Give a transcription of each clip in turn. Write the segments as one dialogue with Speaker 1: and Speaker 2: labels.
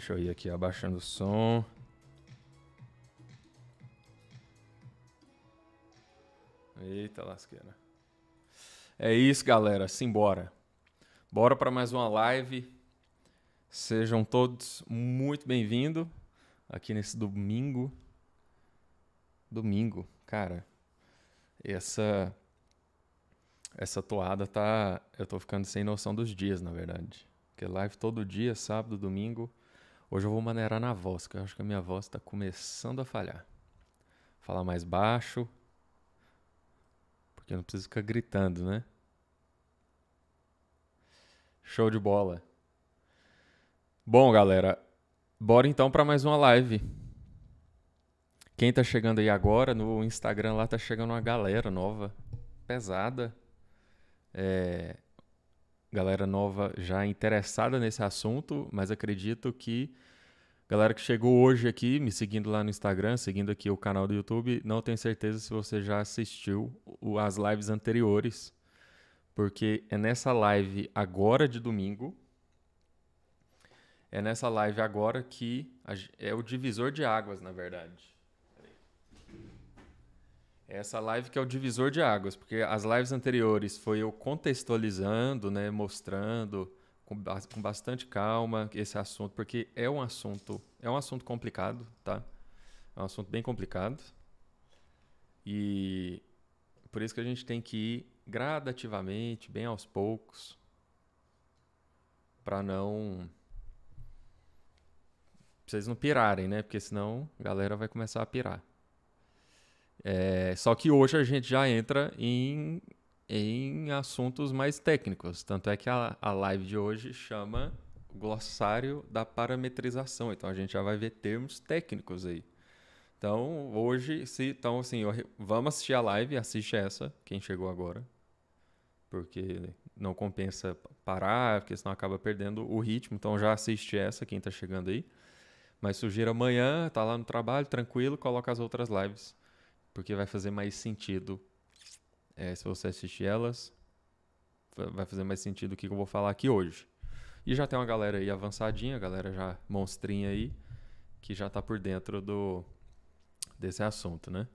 Speaker 1: Deixa eu ir aqui abaixando o som. Eita lasqueira. É isso, galera. Simbora. Bora para mais uma live. Sejam todos muito bem-vindos aqui nesse domingo. Domingo, cara. Essa essa toada tá, eu tô ficando sem noção dos dias, na verdade. Porque live todo dia, sábado, domingo. Hoje eu vou maneirar na voz, que eu acho que a minha voz está começando a falhar. Falar mais baixo, porque eu não preciso ficar gritando, né? Show de bola. Bom, galera, bora então para mais uma live. Quem tá chegando aí agora no Instagram lá tá chegando uma galera nova, pesada. É, galera nova já interessada nesse assunto, mas acredito que galera que chegou hoje aqui, me seguindo lá no Instagram, seguindo aqui o canal do YouTube, não tenho certeza se você já assistiu as lives anteriores, porque é nessa live agora de domingo. É nessa live agora que é o divisor de águas, na verdade. Essa live que é o divisor de águas, porque as lives anteriores foi eu contextualizando, né, mostrando com, com bastante calma esse assunto, porque é um assunto, é um assunto complicado, tá? É um assunto bem complicado. E por isso que a gente tem que ir gradativamente, bem aos poucos, para não pra vocês não pirarem, né? Porque senão a galera vai começar a pirar. É, só que hoje a gente já entra em, em assuntos mais técnicos. Tanto é que a, a live de hoje chama Glossário da Parametrização. Então a gente já vai ver termos técnicos aí. Então, hoje, se, então, assim, vamos assistir a live, assiste essa, quem chegou agora. Porque não compensa parar, porque senão acaba perdendo o ritmo. Então já assiste essa, quem está chegando aí. Mas sugiro amanhã, tá lá no trabalho, tranquilo, coloca as outras lives porque vai fazer mais sentido é, se você assistir elas. Vai fazer mais sentido o que eu vou falar aqui hoje. E já tem uma galera aí avançadinha, galera já monstrinha aí, que já tá por dentro do desse assunto, né?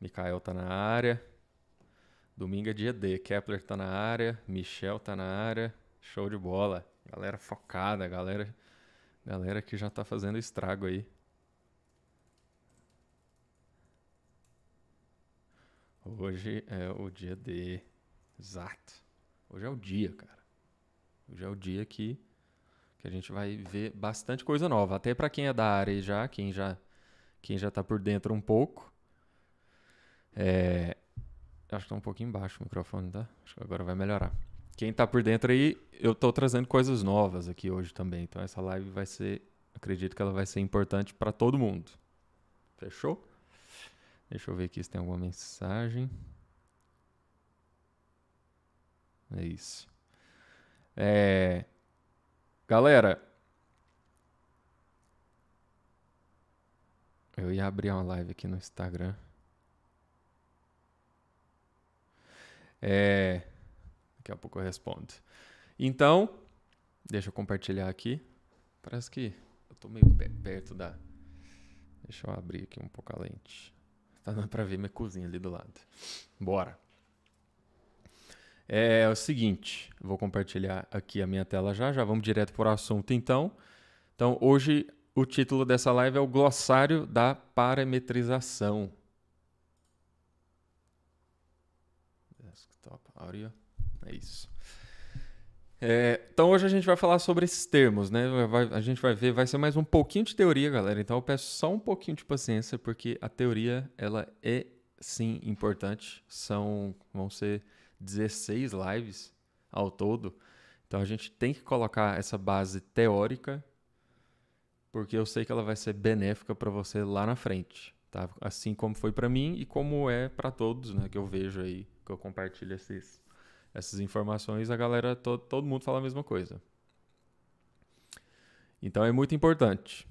Speaker 1: Mikael tá na área. Domingo é dia D. Kepler tá na área. Michel tá na área. Show de bola. Galera focada, galera, galera que já tá fazendo estrago aí. Hoje é o dia de. Exato. Hoje é o dia, cara. Hoje é o dia que, que a gente vai ver bastante coisa nova. Até para quem é da área já, quem já quem já tá por dentro um pouco. É... Acho que tá um pouquinho embaixo o microfone, tá? Acho que agora vai melhorar. Quem tá por dentro aí, eu tô trazendo coisas novas aqui hoje também. Então essa live vai ser, acredito que ela vai ser importante para todo mundo. Fechou? Deixa eu ver aqui se tem alguma mensagem. É isso. É... Galera, eu ia abrir uma live aqui no Instagram. É... Daqui a pouco eu respondo. Então, deixa eu compartilhar aqui. Parece que eu tô meio perto da. Deixa eu abrir aqui um pouco a lente. Tá dando pra ver minha cozinha ali do lado. Bora. É, o seguinte, vou compartilhar aqui a minha tela já, já vamos direto para o assunto então. Então, hoje o título dessa live é o glossário da parametrização. Desktop, Audio. é isso. É, então hoje a gente vai falar sobre esses termos, né? Vai, a gente vai ver, vai ser mais um pouquinho de teoria, galera. Então eu peço só um pouquinho de paciência, porque a teoria ela é sim importante. São vão ser 16 lives ao todo. Então a gente tem que colocar essa base teórica, porque eu sei que ela vai ser benéfica para você lá na frente, tá? Assim como foi para mim e como é para todos, né? Que eu vejo aí, que eu compartilho esses essas informações, a galera, to, todo mundo fala a mesma coisa. Então é muito importante.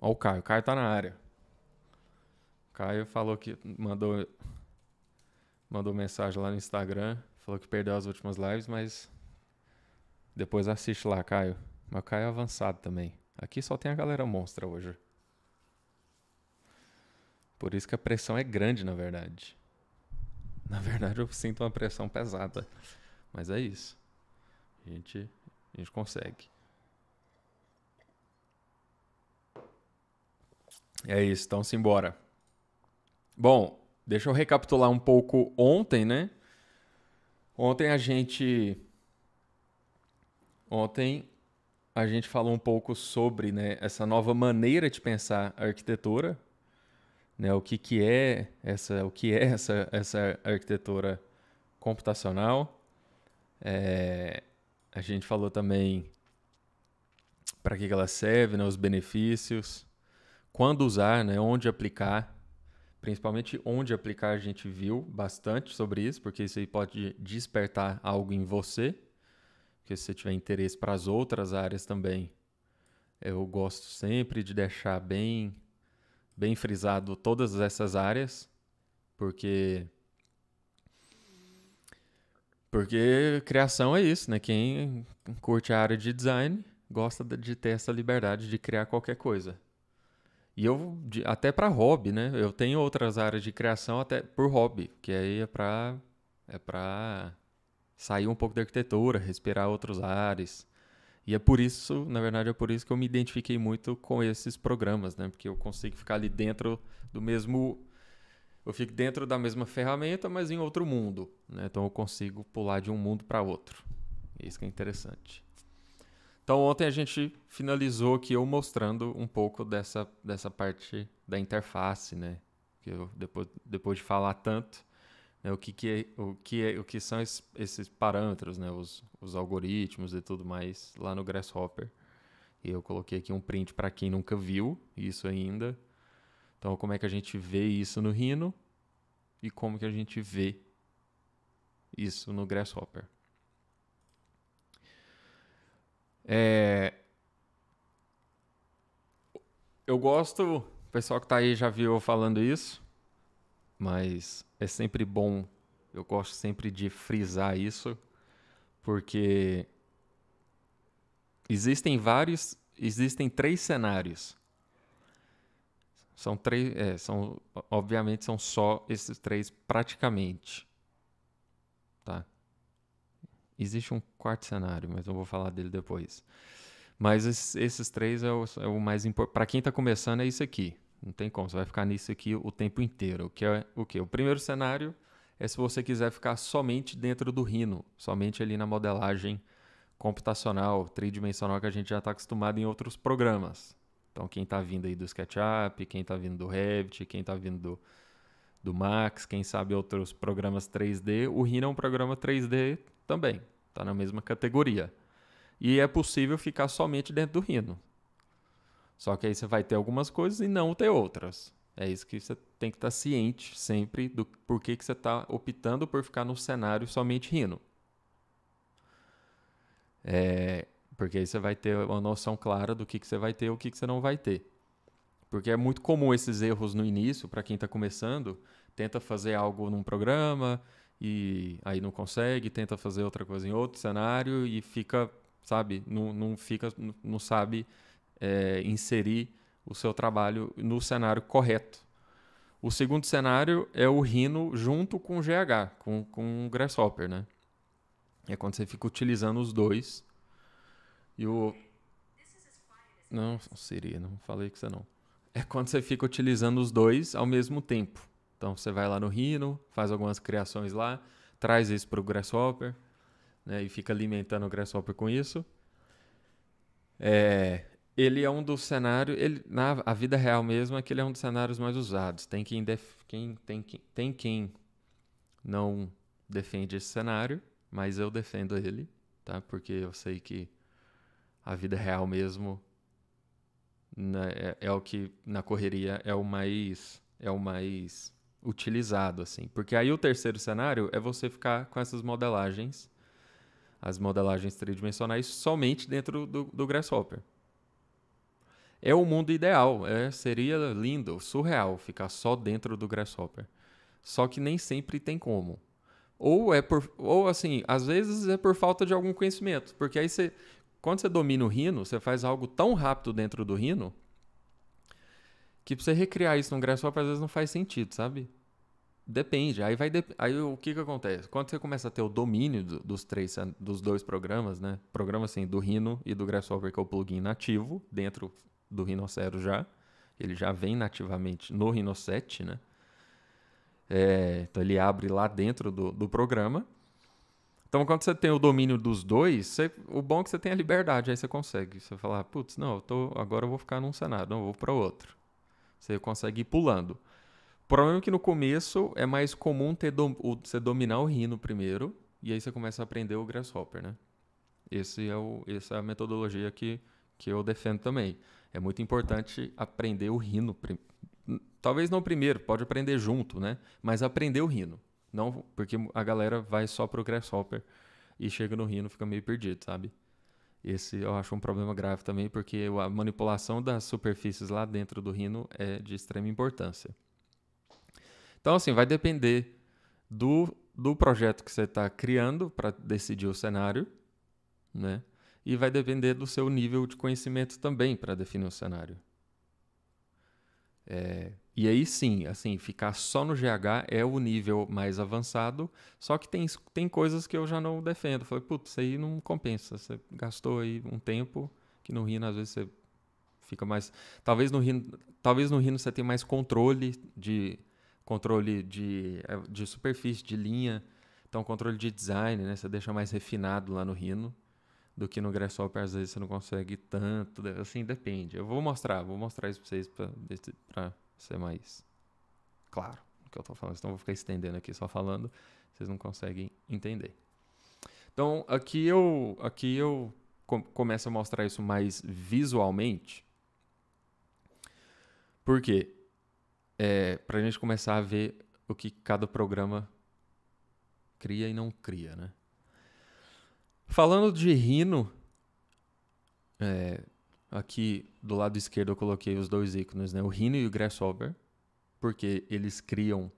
Speaker 1: Olha o Caio, o Caio tá na área. O Caio falou que mandou mandou mensagem lá no Instagram, falou que perdeu as últimas lives, mas depois assiste lá, Caio. Mas o Caio é avançado também. Aqui só tem a galera monstra hoje. Por isso que a pressão é grande, na verdade. Na verdade, eu sinto uma pressão pesada. Mas é isso. A gente, a gente consegue. É isso, então simbora. Bom, deixa eu recapitular um pouco ontem, né? Ontem a gente. Ontem a gente falou um pouco sobre né, essa nova maneira de pensar a arquitetura, né, o que, que é essa, o que é essa, essa arquitetura computacional. É, a gente falou também para que, que ela serve, né, os benefícios, quando usar, né, onde aplicar, principalmente onde aplicar a gente viu bastante sobre isso, porque isso aí pode despertar algo em você, porque se você tiver interesse para as outras áreas também, eu gosto sempre de deixar bem bem frisado todas essas áreas, porque porque criação é isso, né? Quem curte a área de design gosta de ter essa liberdade de criar qualquer coisa. E eu até para hobby, né? Eu tenho outras áreas de criação até por hobby, que aí é para é para sair um pouco da arquitetura, respirar outros ares, e é por isso, na verdade, é por isso que eu me identifiquei muito com esses programas, né? Porque eu consigo ficar ali dentro do mesmo. Eu fico dentro da mesma ferramenta, mas em outro mundo, né? Então eu consigo pular de um mundo para outro. É isso que é interessante. Então ontem a gente finalizou aqui eu mostrando um pouco dessa, dessa parte da interface, né? Que eu, depois, depois de falar tanto, né, o, que, que, é, o, que é, o que são esses, esses parâmetros, né, os, os algoritmos e tudo mais lá no Grasshopper. E eu coloquei aqui um print para quem nunca viu isso ainda. Então, como é que a gente vê isso no Rhino e como que a gente vê isso no Grasshopper. É... Eu gosto, o pessoal que está aí já viu eu falando isso, mas é sempre bom, eu gosto sempre de frisar isso, porque existem vários, existem três cenários. São três, é, são, obviamente são só esses três praticamente. Tá? Existe um quarto cenário, mas eu vou falar dele depois. Mas esses, três é o, é o mais importante. Para quem está começando, é isso aqui. Não tem como, você vai ficar nisso aqui o tempo inteiro. O que é o que? O primeiro cenário é se você quiser ficar somente dentro do Rhino, somente ali na modelagem computacional, tridimensional que a gente já está acostumado em outros programas. Então, quem está vindo aí do SketchUp, quem está vindo do Revit, quem está vindo do, do Max, quem sabe outros programas 3D, o Rhino é um programa 3D também, está na mesma categoria. E é possível ficar somente dentro do Rhino. Só que aí você vai ter algumas coisas e não ter outras. É isso que você tem que estar tá ciente sempre do porquê que você está optando por ficar no cenário somente rindo. É, porque aí você vai ter uma noção clara do que, que você vai ter e o que, que você não vai ter. Porque é muito comum esses erros no início, para quem está começando, tenta fazer algo num programa e aí não consegue, tenta fazer outra coisa em outro cenário e fica, sabe, não, não fica, não sabe é, inserir o seu trabalho no cenário correto. O segundo cenário é o rino junto com o GH, com, com o Grasshopper, né? É quando você fica utilizando os dois. E o. Não, seria, não falei que você não. É quando você fica utilizando os dois ao mesmo tempo. Então você vai lá no rino, faz algumas criações lá, traz isso para o Grasshopper, né? E fica alimentando o Grasshopper com isso. É, ele é um dos cenários, ele, na a vida real mesmo, é que ele é um dos cenários mais usados. Tem quem, def, quem, tem, tem quem não defende esse cenário, mas eu defendo ele, tá? Porque eu sei que a vida real mesmo né, é, é o que na correria é o mais é o mais utilizado assim, porque aí o terceiro cenário é você ficar com essas modelagens, as modelagens tridimensionais somente dentro do, do Grasshopper é o mundo ideal, é, seria lindo, surreal ficar só dentro do Grasshopper. Só que nem sempre tem como. Ou é por, ou assim, às vezes é por falta de algum conhecimento, porque aí você quando você domina o rino, você faz algo tão rápido dentro do rino que pra você recriar isso no Grasshopper às vezes não faz sentido, sabe? Depende. Aí vai de... aí o que que acontece? Quando você começa a ter o domínio do, dos três dos dois programas, né? Programa assim do Rhino e do Grasshopper que é o plugin nativo dentro do rinoceros já. Ele já vem nativamente no Rhinocet, né? É, então ele abre lá dentro do, do programa. Então, quando você tem o domínio dos dois, você, o bom é que você tem a liberdade, aí você consegue. Você falar, putz, não, eu tô, agora eu vou ficar num cenário, não, eu vou para outro. Você consegue ir pulando. O problema é que no começo é mais comum ter dom, o, você dominar o rino primeiro, e aí você começa a aprender o grasshopper, né? Esse é o, essa é a metodologia que, que eu defendo também é muito importante aprender o rino. Talvez não primeiro, pode aprender junto, né? Mas aprender o rino. Não, porque a galera vai só pro Grasshopper e chega no rino, fica meio perdido, sabe? Esse eu acho um problema grave também, porque a manipulação das superfícies lá dentro do rino é de extrema importância. Então, assim, vai depender do, do projeto que você está criando para decidir o cenário, né? e vai depender do seu nível de conhecimento também para definir o cenário. É, e aí sim, assim, ficar só no GH é o nível mais avançado, só que tem, tem coisas que eu já não defendo. falei, putz, isso aí não compensa. Você gastou aí um tempo que no Rhino às vezes você fica mais. Talvez no Rhino, talvez no Rhino você tenha mais controle de controle de, é, de superfície, de linha, então controle de design, né? Você deixa mais refinado lá no Rhino do que no Grasshopper, às vezes você não consegue tanto, né? assim, depende. Eu vou mostrar, vou mostrar isso pra vocês pra, pra ser mais claro o que eu tô falando, senão eu vou ficar estendendo aqui só falando, vocês não conseguem entender. Então, aqui eu, aqui eu com, começo a mostrar isso mais visualmente, porque é, pra gente começar a ver o que cada programa cria e não cria, né? Falando de Rhino, é, aqui do lado esquerdo eu coloquei os dois ícones, né? O Rhino e o Grasshopper, porque eles criam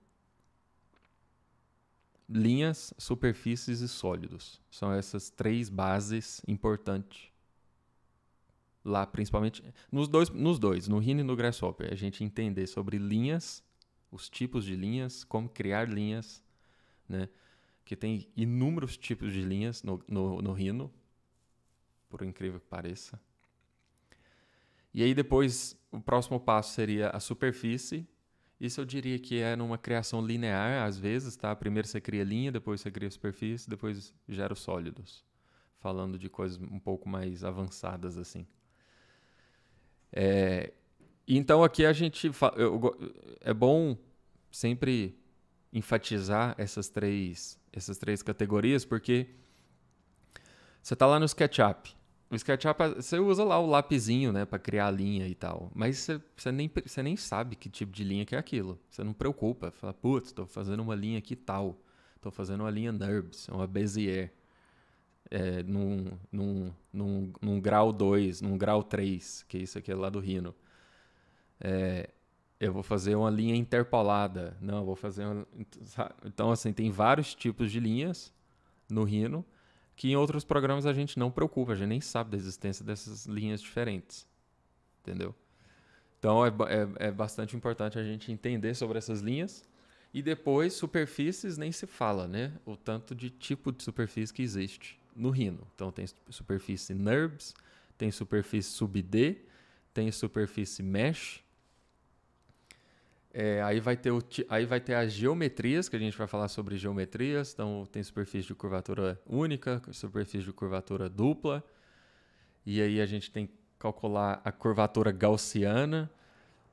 Speaker 1: linhas, superfícies e sólidos. São essas três bases importantes lá, principalmente nos dois, nos dois, no Rhino e no Grasshopper, a gente entender sobre linhas, os tipos de linhas, como criar linhas, né? que tem inúmeros tipos de linhas no, no, no rino, por incrível que pareça. E aí depois o próximo passo seria a superfície. Isso eu diria que é numa criação linear, às vezes, tá? Primeiro você cria linha, depois você cria superfície, depois gera os sólidos. Falando de coisas um pouco mais avançadas assim. É, então aqui a gente é bom sempre enfatizar essas três, essas três categorias, porque você está lá no SketchUp. No SketchUp você usa lá o lapizinho, né, para criar a linha e tal, mas você, você, nem, você nem sabe que tipo de linha que é aquilo. Você não preocupa, fala, putz, estou fazendo uma linha aqui tal, estou fazendo uma linha NURBS, uma Bezier. É, num, num, num, num grau 2, num grau 3, que isso aqui é lá do Rhino. É, eu vou fazer uma linha interpolada. Não, vou fazer uma... Então, assim, tem vários tipos de linhas no Rhino que em outros programas a gente não preocupa, a gente nem sabe da existência dessas linhas diferentes. Entendeu? Então, é, é, é bastante importante a gente entender sobre essas linhas. E depois, superfícies nem se fala, né? O tanto de tipo de superfície que existe no Rhino. Então, tem superfície NURBS, tem superfície SubD, tem superfície MESH, é, aí, vai ter o, aí vai ter as geometrias, que a gente vai falar sobre geometrias. Então, tem superfície de curvatura única, superfície de curvatura dupla. E aí a gente tem que calcular a curvatura gaussiana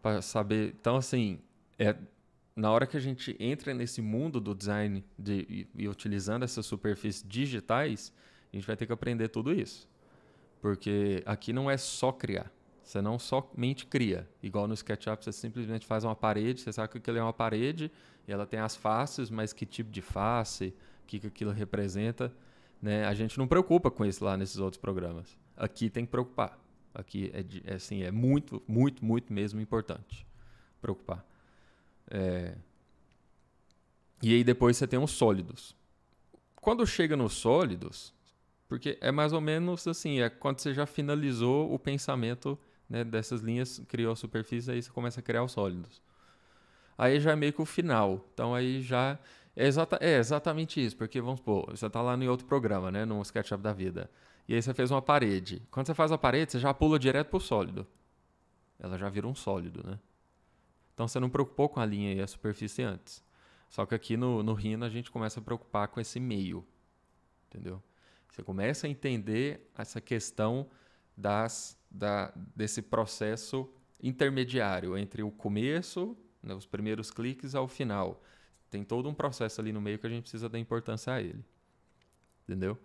Speaker 1: para saber. Então, assim, é, na hora que a gente entra nesse mundo do design de, e, e utilizando essas superfícies digitais, a gente vai ter que aprender tudo isso. Porque aqui não é só criar. Você não somente cria. Igual no SketchUp, você simplesmente faz uma parede, você sabe que aquilo é uma parede e ela tem as faces, mas que tipo de face, o que, que aquilo representa. Né? A gente não preocupa com isso lá nesses outros programas. Aqui tem que preocupar. Aqui é, é assim, é muito, muito, muito mesmo importante preocupar. É... E aí depois você tem os sólidos. Quando chega nos sólidos, porque é mais ou menos assim, é quando você já finalizou o pensamento né, dessas linhas, criou a superfície, aí você começa a criar os sólidos. Aí já é meio que o final. Então aí já é, exata, é exatamente isso, porque vamos supor, você está lá em outro programa, né, no SketchUp da vida. E aí você fez uma parede. Quando você faz a parede, você já pula direto pro sólido. Ela já virou um sólido, né? Então você não preocupou com a linha e a superfície antes. Só que aqui no, no Rhino a gente começa a preocupar com esse meio. Entendeu? Você começa a entender essa questão das, da, desse processo intermediário entre o começo, né, os primeiros cliques, ao final. Tem todo um processo ali no meio que a gente precisa dar importância a ele. Entendeu?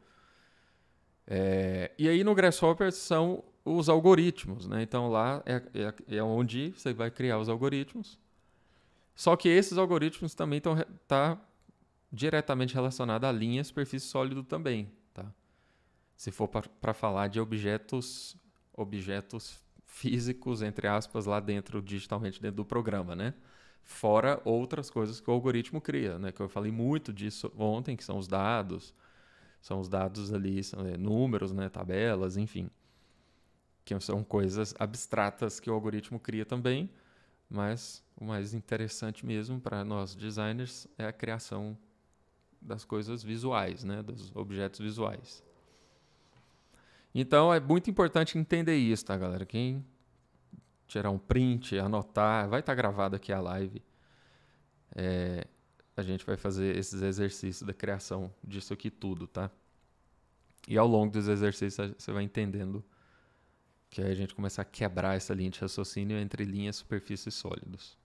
Speaker 1: É, e aí no Grasshopper são os algoritmos, né? Então lá é, é, é, onde você vai criar os algoritmos. Só que esses algoritmos também estão tá diretamente relacionados à linha superfície sólido também se for para falar de objetos, objetos físicos, entre aspas, lá dentro, digitalmente dentro do programa, né? Fora outras coisas que o algoritmo cria, né? Que eu falei muito disso ontem, que são os dados, são os dados ali, são, é, números, né? Tabelas, enfim. Que são coisas abstratas que o algoritmo cria também, mas o mais interessante mesmo para nós designers é a criação das coisas visuais, né? Dos objetos visuais. Então é muito importante entender isso, tá, galera? Quem tirar um print, anotar, vai estar tá gravado aqui a live. É, a gente vai fazer esses exercícios da criação disso aqui tudo, tá? E ao longo dos exercícios você vai entendendo que aí a gente começa a quebrar essa linha de raciocínio entre linhas, superfícies e sólidos.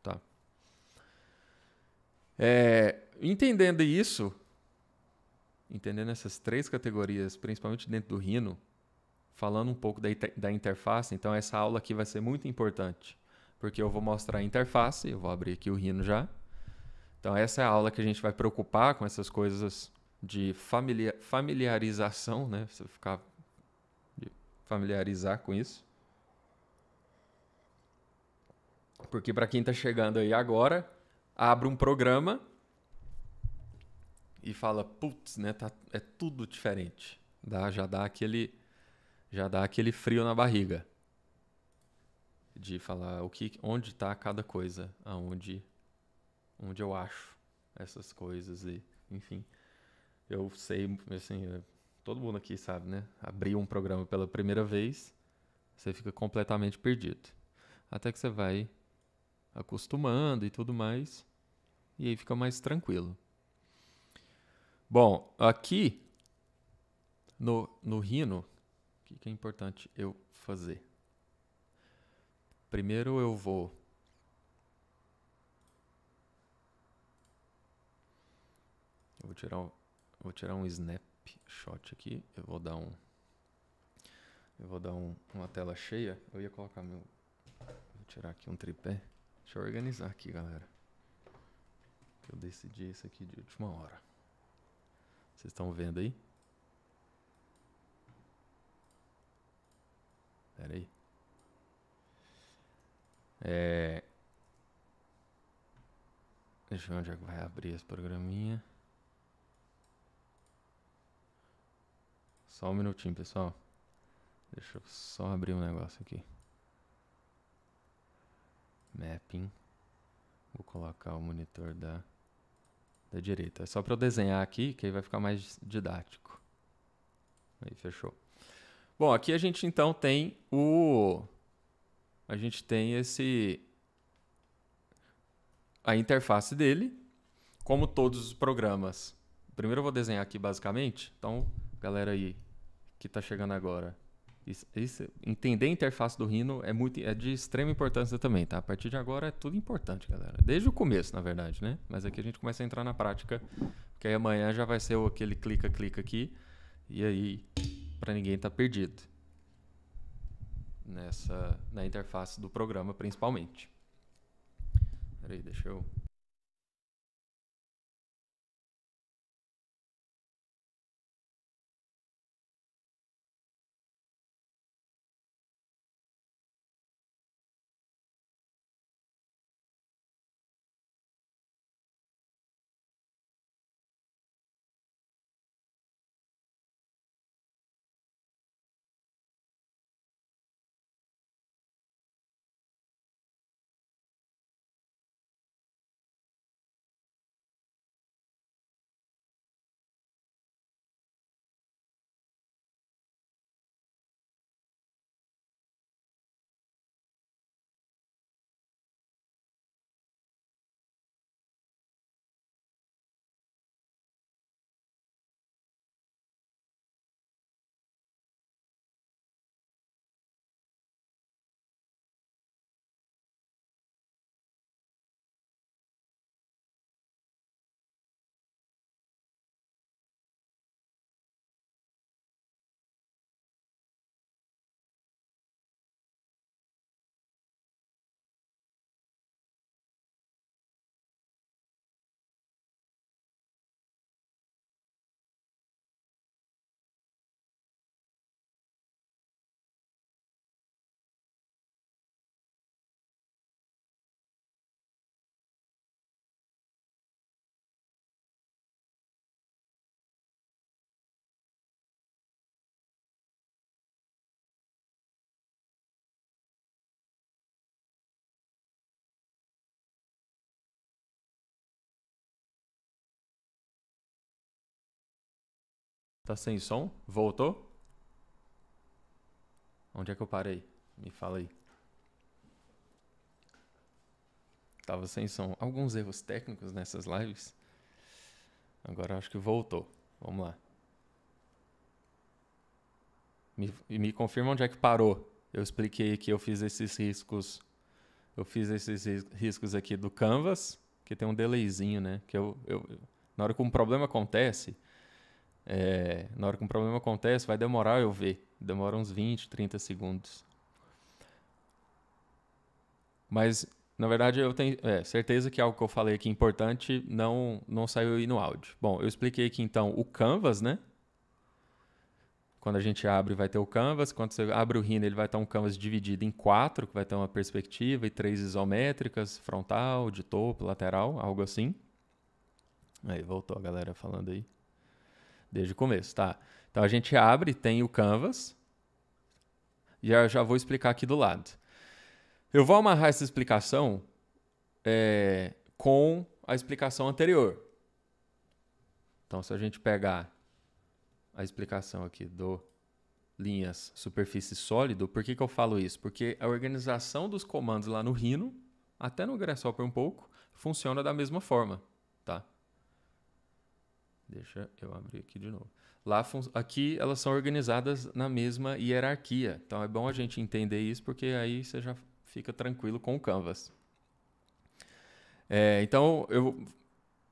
Speaker 1: Tá? É, entendendo isso, entendendo essas três categorias, principalmente dentro do Rhino, falando um pouco da, da interface. Então, essa aula aqui vai ser muito importante, porque eu vou mostrar a interface, eu vou abrir aqui o Rhino já. Então, essa é a aula que a gente vai preocupar com essas coisas de familiar, familiarização, né? Você ficar familiarizar com isso. Porque para quem está chegando aí agora, abre um programa e fala, putz, né, tá, é tudo diferente. Dá, já dá aquele já dá aquele frio na barriga de falar o que onde está cada coisa, aonde onde eu acho essas coisas e, enfim, eu sei, assim, é, todo mundo aqui sabe, né? Abrir um programa pela primeira vez, você fica completamente perdido. Até que você vai acostumando e tudo mais, e aí fica mais tranquilo. Bom, aqui no, no Rhino, o que, que é importante eu fazer? Primeiro eu vou Eu vou tirar, vou tirar um snapshot aqui. Eu vou dar um. Eu vou dar um, uma tela cheia. Eu ia colocar meu. Vou tirar aqui um tripé. Deixa eu organizar aqui, galera. Eu decidi isso aqui de última hora. Vocês estão vendo aí? Pera aí. É... Deixa eu ver onde é que vai abrir esse programinha. Só um minutinho, pessoal. Deixa eu só abrir um negócio aqui. Mapping. Vou colocar o monitor da da direita. É só para eu desenhar aqui, que aí vai ficar mais didático. Aí, fechou. Bom, aqui a gente então tem o... A gente tem esse... A interface dele, como todos os programas. Primeiro eu vou desenhar aqui basicamente. Então, galera aí que está chegando agora, isso, isso, entender a interface do Rhino é, muito, é de extrema importância também, tá? A partir de agora é tudo importante, galera. Desde o começo, na verdade, né? Mas aqui a gente começa a entrar na prática, porque aí amanhã já vai ser aquele clica-clica aqui, e aí para ninguém estar tá perdido nessa na interface do programa, principalmente. Peraí, deixa eu Tá sem som? Voltou? Onde é que eu parei? Me fala aí. Tava sem som. Alguns erros técnicos nessas lives. Agora acho que voltou. Vamos lá. Me, me confirma onde é que parou. Eu expliquei que eu fiz esses riscos. Eu fiz esses riscos aqui do Canvas, que tem um delayzinho, né? Que eu, eu na hora que um problema acontece, é, na hora que um problema acontece, vai demorar eu ver. Demora uns 20, 30 segundos. Mas, na verdade, eu tenho é, certeza que algo que eu falei aqui é importante não, não saiu aí no áudio. Bom, eu expliquei aqui então o canvas, né? Quando a gente abre, vai ter o canvas. Quando você abre o rino, ele vai estar um canvas dividido em quatro, que vai ter uma perspectiva e três isométricas, frontal, de topo, lateral, algo assim. Aí, voltou a galera falando aí. Desde o começo, tá? Então a gente abre, tem o Canvas. E eu já vou explicar aqui do lado. Eu vou amarrar essa explicação é, com a explicação anterior. Então, se a gente pegar a explicação aqui do linhas superfície sólido, por que, que eu falo isso? Porque a organização dos comandos lá no Rhino, até no Grasshopper um pouco, funciona da mesma forma, tá? Deixa eu abrir aqui de novo. Lá, aqui elas são organizadas na mesma hierarquia. Então é bom a gente entender isso, porque aí você já fica tranquilo com o Canvas. É, então, eu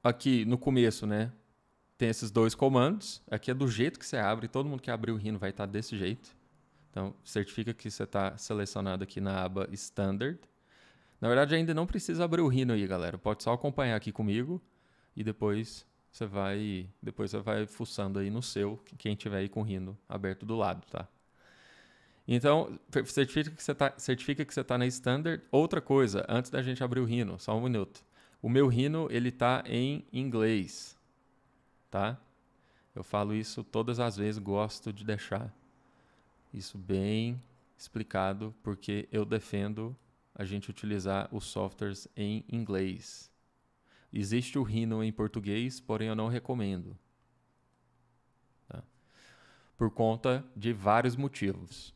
Speaker 1: aqui no começo, né? Tem esses dois comandos. Aqui é do jeito que você abre. Todo mundo que abrir o Rhino vai estar desse jeito. Então, certifica que você está selecionado aqui na aba Standard. Na verdade, ainda não precisa abrir o Rhino aí, galera. Pode só acompanhar aqui comigo e depois você vai. Depois você vai fuçando aí no seu, quem tiver aí com o aberto do lado, tá? Então, certifica que você está que você tá na standard. Outra coisa, antes da gente abrir o rino, só um minuto. O meu rino, ele está em inglês, tá? Eu falo isso todas as vezes, gosto de deixar isso bem explicado, porque eu defendo a gente utilizar os softwares em inglês. Existe o Rhino em português, porém eu não recomendo. Tá? Por conta de vários motivos.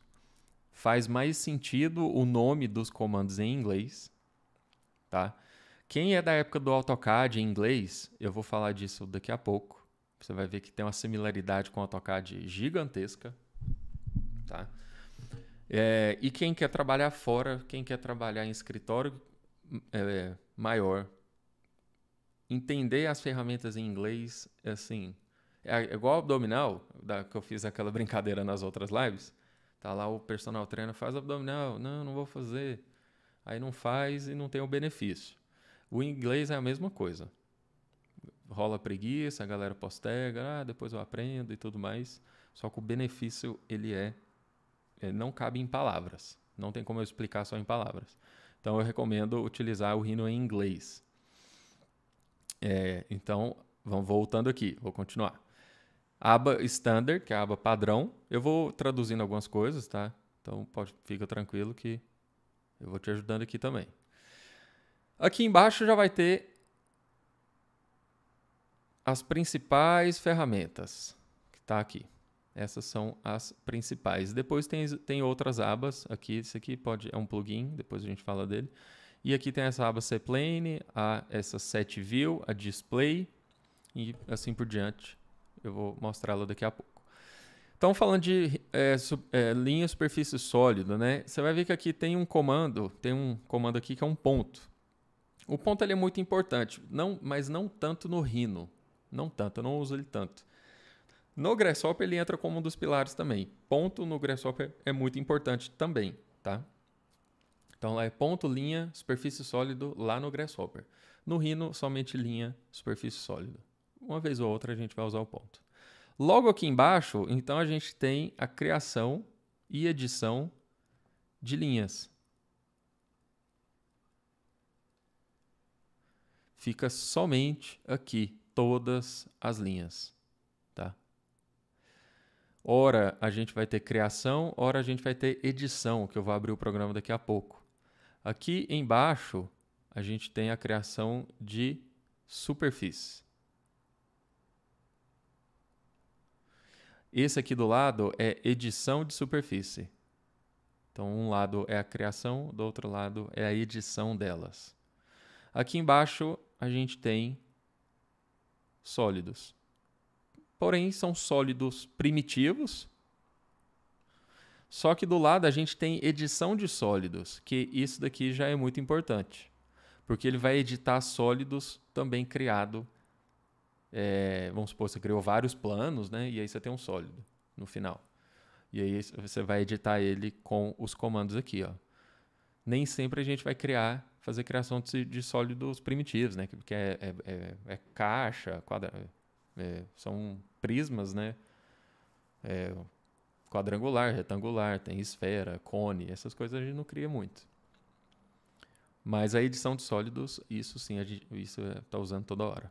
Speaker 1: Faz mais sentido o nome dos comandos em inglês. Tá? Quem é da época do AutoCAD em inglês, eu vou falar disso daqui a pouco. Você vai ver que tem uma similaridade com o AutoCAD gigantesca. Tá? É, e quem quer trabalhar fora, quem quer trabalhar em escritório é, maior, entender as ferramentas em inglês, é assim, é, é igual abdominal, da, que eu fiz aquela brincadeira nas outras lives. Tá lá o personal trainer, faz abdominal, não, não vou fazer. Aí não faz e não tem o benefício. O inglês é a mesma coisa. Rola preguiça, a galera postega, ah, depois eu aprendo e tudo mais. Só que o benefício, ele é, ele é, não cabe em palavras. Não tem como eu explicar só em palavras. Então eu recomendo utilizar o Rhino em inglês. É, então, vamos voltando aqui, vou continuar. Aba Standard, que é a aba padrão. Eu vou traduzindo algumas coisas, tá? Então pode, fica tranquilo que eu vou te ajudando aqui também. Aqui embaixo já vai ter as principais ferramentas que tá aqui. Essas são as principais. Depois tem, tem outras abas aqui. Esse aqui pode é um plugin, depois a gente fala dele. E aqui tem essa aba Cplane, a essa Set View, a Display e assim por diante. Eu vou mostrá-la daqui a pouco. Então, falando de é, sub, é, linha superfície sólida, né? Você vai ver que aqui tem um comando, tem um comando aqui que é um ponto. O ponto ele é muito importante, não, mas não tanto no Rhino. Não tanto, eu não uso ele tanto. No Grasshopper ele entra como um dos pilares também. Ponto no Grasshopper é muito importante também, tá? Então lá é ponto, linha, superfície sólido lá no Grasshopper. No Rhino, somente linha, superfície sólido. Uma vez ou outra a gente vai usar o ponto. Logo aqui embaixo, então a gente tem a criação e edição de linhas. Fica somente aqui todas as linhas, tá? Ora a gente vai ter criação, ora a gente vai ter edição, que eu vou abrir o programa daqui a pouco. Aqui embaixo, a gente tem a criação de superfície. Esse aqui do lado é edição de superfície. Então, um lado é a criação, do outro lado é a edição delas. Aqui embaixo, a gente tem sólidos. Porém, são sólidos primitivos, só que do lado a gente tem edição de sólidos, que isso daqui já é muito importante, porque ele vai editar sólidos também criado. É, vamos supor, você criou vários planos, né? E aí você tem um sólido no final. E aí você vai editar ele com os comandos aqui, ó. Nem sempre a gente vai criar, fazer criação de sólidos primitivos, né? Que é, é, é, é caixa, quadra, é, são prismas, né? É, quadrangular, retangular, tem esfera, cone, essas coisas a gente não cria muito. Mas a edição de sólidos, isso sim, a gente, isso está é, usando toda hora.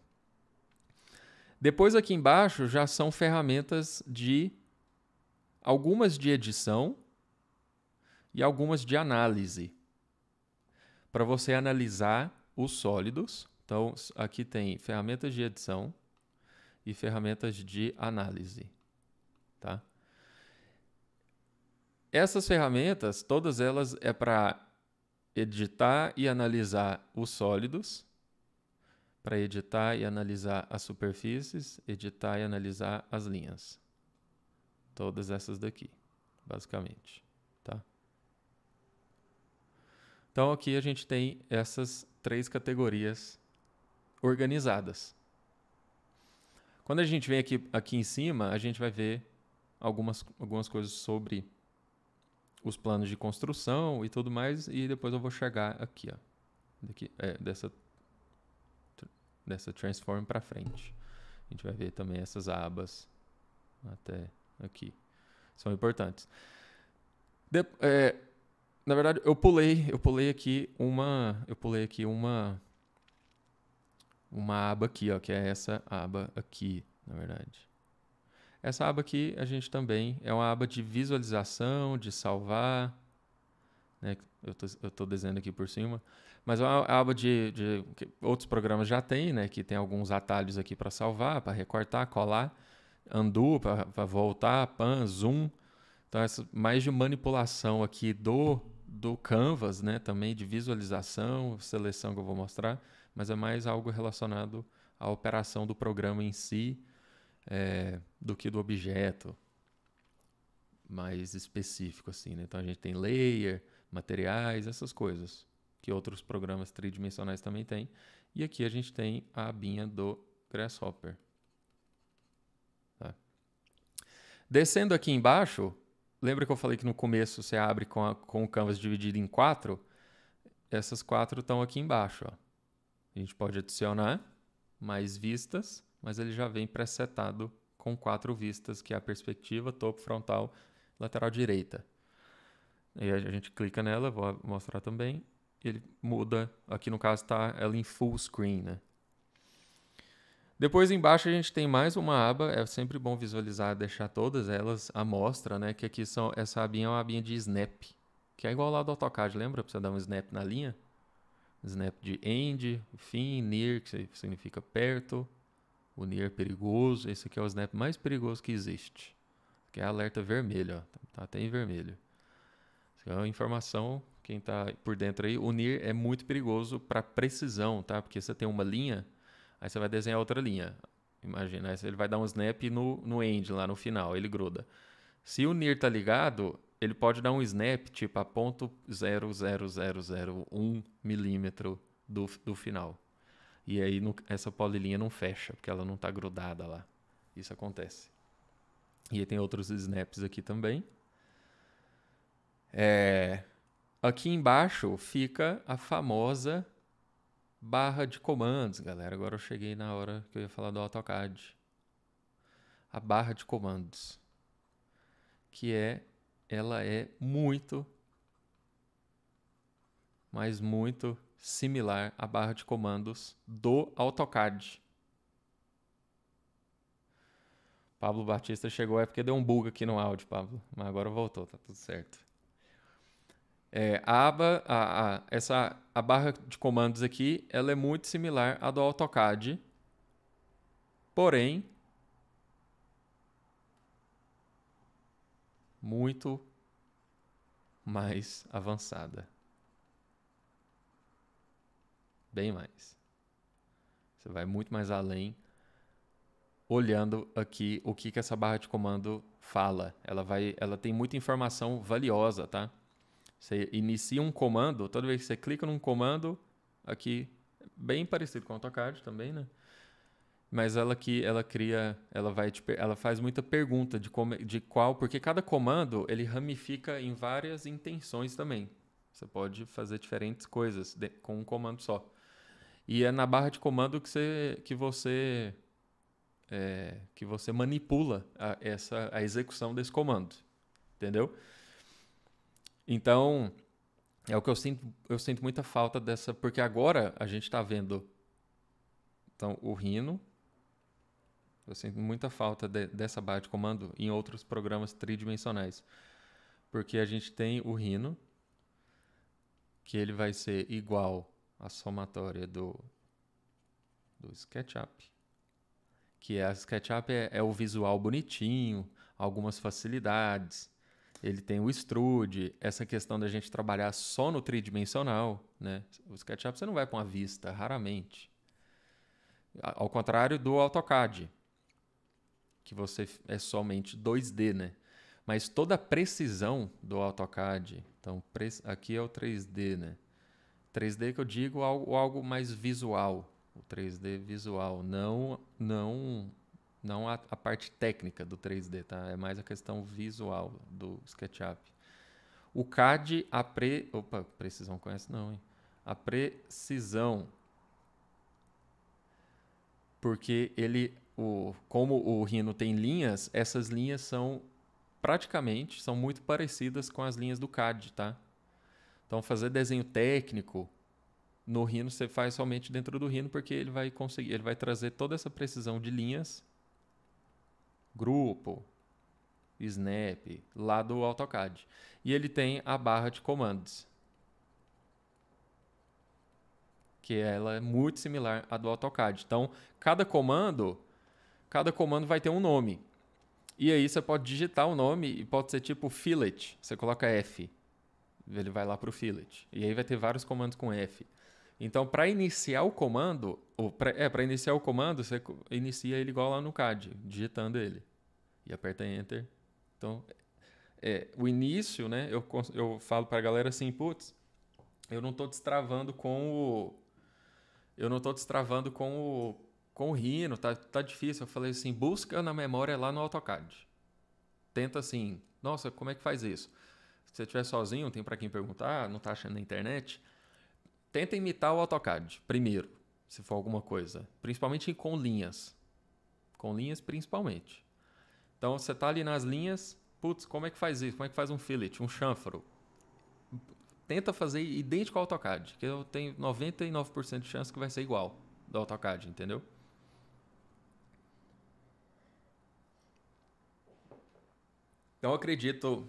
Speaker 1: Depois aqui embaixo já são ferramentas de algumas de edição e algumas de análise. Para você analisar os sólidos. Então, aqui tem ferramentas de edição e ferramentas de análise, tá? Essas ferramentas, todas elas é para editar e analisar os sólidos, para editar e analisar as superfícies, editar e analisar as linhas. Todas essas daqui, basicamente. Tá? Então aqui a gente tem essas três categorias organizadas. Quando a gente vem aqui, aqui em cima, a gente vai ver algumas, algumas coisas sobre os planos de construção e tudo mais, e depois eu vou chegar aqui, ó, daqui, é, dessa, dessa transform para frente. A gente vai ver também essas abas até aqui. São importantes. De, é, na verdade, eu pulei, eu pulei aqui uma, eu pulei aqui uma uma aba aqui, ó, que é essa aba aqui, na verdade. Essa aba aqui a gente também é uma aba de visualização, de salvar. Né? Eu estou desenhando aqui por cima. Mas é uma é aba de, de outros programas já tem, né? que tem alguns atalhos aqui para salvar, para recortar, colar, undo para voltar, pan, zoom. Então, essa, mais de manipulação aqui do, do Canvas, né? também de visualização, seleção que eu vou mostrar, mas é mais algo relacionado à operação do programa em si é, do que do objeto mais específico, assim, né? Então a gente tem layer, materiais, essas coisas que outros programas tridimensionais também têm. E aqui a gente tem a abinha do Grasshopper. Tá? Descendo aqui embaixo, lembra que eu falei que no começo você abre com, a, com o canvas dividido em quatro? Essas quatro estão aqui embaixo. Ó. A gente pode adicionar mais vistas mas ele já vem presetado com quatro vistas, que é a perspectiva, topo, frontal, lateral direita. E a gente clica nela, vou mostrar também. Ele muda, aqui no caso está ela em full screen, né? Depois embaixo a gente tem mais uma aba, é sempre bom visualizar, deixar todas elas à mostra, né? Que aqui são, essa abinha é uma abinha de snap, que é igual lá do AutoCAD, lembra? Pra você dar um snap na linha? Snap de end, fim, near, que significa perto, o Nier perigoso. Esse aqui é o snap mais perigoso que existe. Que é alerta vermelho, ó. Tá até em vermelho. é uma informação, quem está por dentro aí, o Nier é muito perigoso para precisão, tá? Porque você tem uma linha, aí você vai desenhar outra linha. Imagina, aí ele vai dar um snap no, no end, lá no final, ele gruda. Se o Nier tá ligado, ele pode dar um snap tipo a ponto milímetro do, do final. E aí no, essa polilinha não fecha, porque ela não está grudada lá. Isso acontece. E aí tem outros snaps aqui também. É, aqui embaixo fica a famosa barra de comandos, galera. Agora eu cheguei na hora que eu ia falar do AutoCAD. A barra de comandos, que é, ela é muito, mas muito similar à barra de comandos do AutoCAD. Pablo Batista chegou, é porque deu um bug aqui no áudio, Pablo, mas agora voltou, tá tudo certo. É, a aba, a, a, essa, a barra de comandos aqui, ela é muito similar à do AutoCAD, porém, muito mais avançada. Bem mais. Você vai muito mais além olhando aqui o que, que essa barra de comando fala. Ela, vai, ela tem muita informação valiosa, tá? Você inicia um comando, toda vez que você clica num comando, aqui, bem parecido com o AutoCAD também, né? Mas ela que ela cria, ela vai te, ela faz muita pergunta de, como, de qual, porque cada comando ele ramifica em várias intenções também. Você pode fazer diferentes coisas de, com um comando só. E é na barra de comando que você, que você, é, que você manipula a, essa, a execução desse comando. Entendeu? Então, é o que eu sinto, eu sinto muita falta dessa, porque agora a gente está vendo então o Rhino. Eu sinto muita falta de, dessa barra de comando em outros programas tridimensionais. Porque a gente tem o Rhino, que ele vai ser igual a somatória do, do SketchUp. Que é, a SketchUp é, é o visual bonitinho, algumas facilidades. Ele tem o extrude, essa questão da gente trabalhar só no tridimensional. Né? O SketchUp você não vai para uma vista, raramente. Ao contrário do AutoCAD, que você é somente 2D, né? Mas toda a precisão do AutoCAD, então aqui é o 3D, né? 3D que eu digo algo, algo mais visual, o 3D visual, não não não a, a, parte técnica do 3D, tá? É mais a questão visual do SketchUp. O CAD, a pre... Opa, precisão conhece não, hein? A precisão. Porque ele, o, como o Rhino tem linhas, essas linhas são praticamente, são muito parecidas com as linhas do CAD, tá? Então, fazer desenho técnico no Rhino você faz somente dentro do Rhino, porque ele vai conseguir, ele vai trazer toda essa precisão de linhas, grupo, snap, lá do AutoCAD. E ele tem a barra de comandos, que ela é muito similar à do AutoCAD. Então, cada comando, cada comando vai ter um nome. E aí você pode digitar o nome e pode ser tipo fillet, você coloca F. Ele vai lá para o fillet. E aí vai ter vários comandos com F. Então, para iniciar o comando, ou pra, é, para iniciar o comando, você inicia ele igual lá no CAD, digitando ele. E aperta Enter. Então, é, o início, né, eu, eu falo para a galera assim, putz, eu não estou destravando com o... Eu não estou destravando com o, com o Rhino, tá, tá difícil. Eu falei assim, busca na memória lá no AutoCAD. Tenta assim, nossa, como é que faz isso? Se você estiver sozinho, tem para quem perguntar, não está achando na internet, tenta imitar o AutoCAD primeiro, se for alguma coisa, principalmente com linhas. Com linhas principalmente. Então você está ali nas linhas, putz, como é que faz isso? Como é que faz um fillet, um chanfro? Tenta fazer idêntico ao AutoCAD, que eu tenho 99% de chance que vai ser igual do AutoCAD, entendeu? Então eu acredito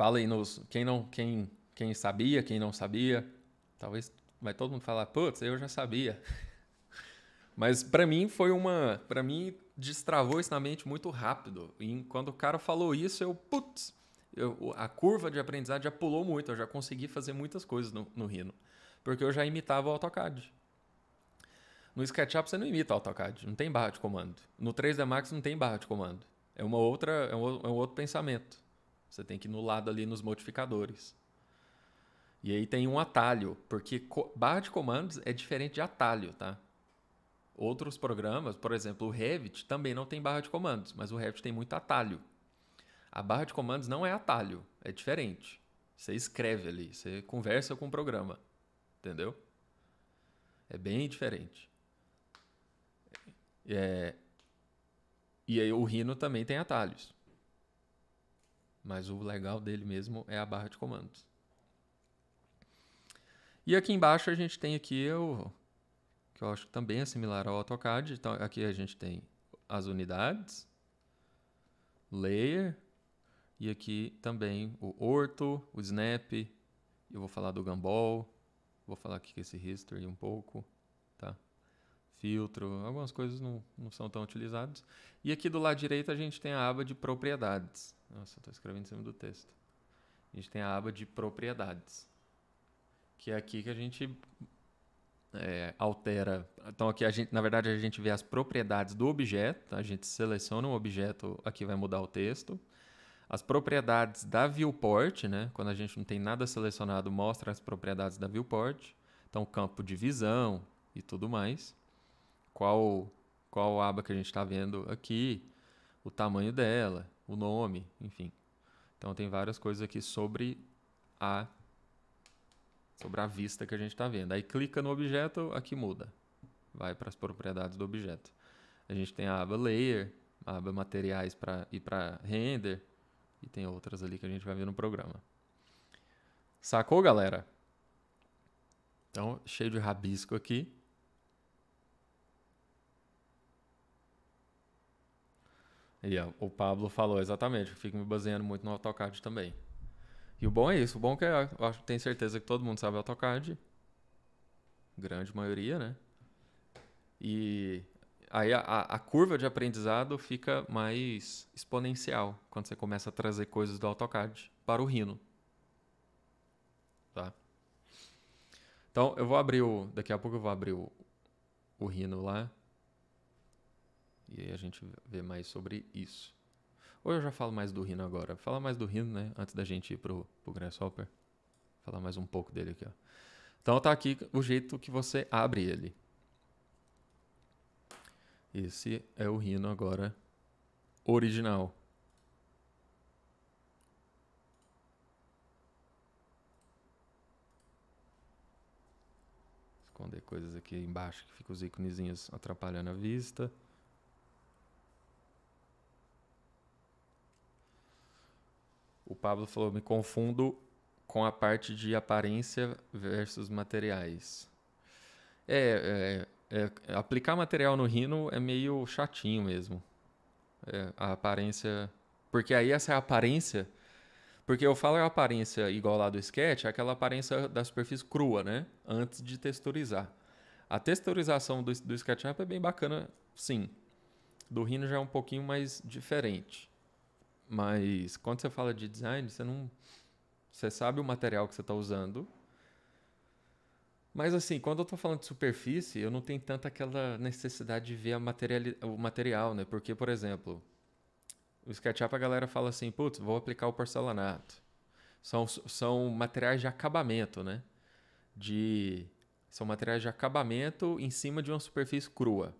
Speaker 1: Fala aí nos. Quem, não, quem, quem sabia, quem não sabia. Talvez vai todo mundo falar, putz, eu já sabia. Mas para mim foi uma. para mim destravou isso na mente muito rápido. E quando o cara falou isso, eu, putz, eu, a curva de aprendizado já pulou muito. Eu já consegui fazer muitas coisas no, no Rhino. Porque eu já imitava o AutoCAD. No SketchUp você não imita o AutoCAD, não tem barra de comando. No 3D Max não tem barra de comando. É, uma outra, é um, é um outro pensamento. Você tem que ir no lado ali nos modificadores. E aí tem um atalho, porque barra de comandos é diferente de atalho, tá? Outros programas, por exemplo, o Revit também não tem barra de comandos, mas o Revit tem muito atalho. A barra de comandos não é atalho, é diferente. Você escreve ali, você conversa com o programa, entendeu? É bem diferente. É... E aí o Rhino também tem atalhos. Mas o legal dele mesmo é a barra de comandos. E aqui embaixo a gente tem aqui o que eu acho que também é similar ao AutoCAD. Então aqui a gente tem as unidades, layer e aqui também o orto, o snap. Eu vou falar do gumball, vou falar aqui com esse history um pouco filtro, algumas coisas não, não são tão utilizadas. E aqui do lado direito a gente tem a aba de propriedades. Nossa, estou escrevendo em cima do texto. A gente tem a aba de propriedades, que é aqui que a gente é, altera. Então aqui a gente, na verdade, a gente vê as propriedades do objeto. A gente seleciona um objeto, aqui vai mudar o texto. As propriedades da viewport, né? Quando a gente não tem nada selecionado, mostra as propriedades da viewport. Então campo de visão e tudo mais qual, qual aba que a gente está vendo aqui, o tamanho dela, o nome, enfim. Então tem várias coisas aqui sobre a sobre a vista que a gente está vendo. Aí clica no objeto, aqui muda. Vai para as propriedades do objeto. A gente tem a aba Layer, a aba Materiais para ir para Render e tem outras ali que a gente vai ver no programa. Sacou, galera? Então, cheio de rabisco aqui. E o Pablo falou exatamente, eu fico me baseando muito no AutoCAD também. E o bom é isso, o bom é que eu acho, tenho certeza que todo mundo sabe AutoCAD. Grande maioria, né? E aí a, a, curva de aprendizado fica mais exponencial quando você começa a trazer coisas do AutoCAD para o Rhino. Tá? Então eu vou abrir o. Daqui a pouco eu vou abrir o, o Rhino lá e aí a gente vê mais sobre isso. Ou eu já falo mais do Rino agora? Falar mais do Rino, né? Antes da gente ir pro, pro Grasshopper. Falar mais um pouco dele aqui, ó. Então tá aqui o jeito que você abre ele. Esse é o Rhino agora original. Esconder coisas aqui embaixo que ficam os íconezinhos atrapalhando a vista. O Pablo falou: me confundo com a parte de aparência versus materiais. É, é, é aplicar material no rino é meio chatinho mesmo. É, a aparência. Porque aí essa é aparência. Porque eu falo a aparência igual lá do sketch, é aquela aparência da superfície crua, né? Antes de texturizar. A texturização do, do SketchUp é bem bacana, sim. Do Rhino já é um pouquinho mais diferente. Mas quando você fala de design, você não. Você sabe o material que você está usando. Mas assim, quando eu estou falando de superfície, eu não tenho tanta aquela necessidade de ver a material, o material, né? Porque, por exemplo, o SketchUp a galera fala assim, putz, vou aplicar o porcelanato. São, são materiais de acabamento, né? De, são materiais de acabamento em cima de uma superfície crua.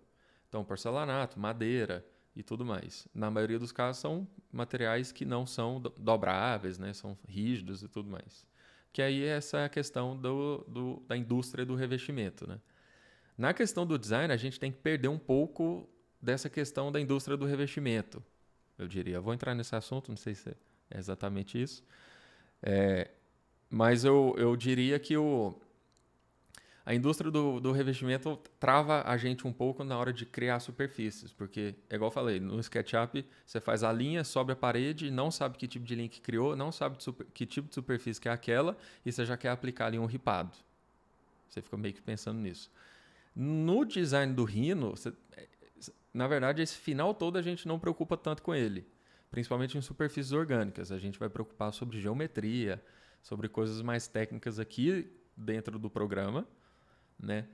Speaker 1: Então, porcelanato, madeira e tudo mais. Na maioria dos casos são materiais que não são dobráveis, né? são rígidos e tudo mais. Que aí é essa é a questão do, do, da indústria do revestimento. Né? Na questão do design, a gente tem que perder um pouco dessa questão da indústria do revestimento. Eu diria, eu vou entrar nesse assunto, não sei se é exatamente isso. É, mas eu, eu diria que o, a indústria do, do revestimento trava a gente um pouco na hora de criar superfícies, porque, é igual eu falei, no SketchUp você faz a linha, sobe a parede, não sabe que tipo de linha que criou, não sabe super, que tipo de superfície que é aquela, e você já quer aplicar ali um ripado. Você fica meio que pensando nisso. No design do Rhino, você, é, na verdade, esse final todo a gente não preocupa tanto com ele, principalmente em superfícies orgânicas. A gente vai preocupar sobre geometria, sobre coisas mais técnicas aqui dentro do programa né?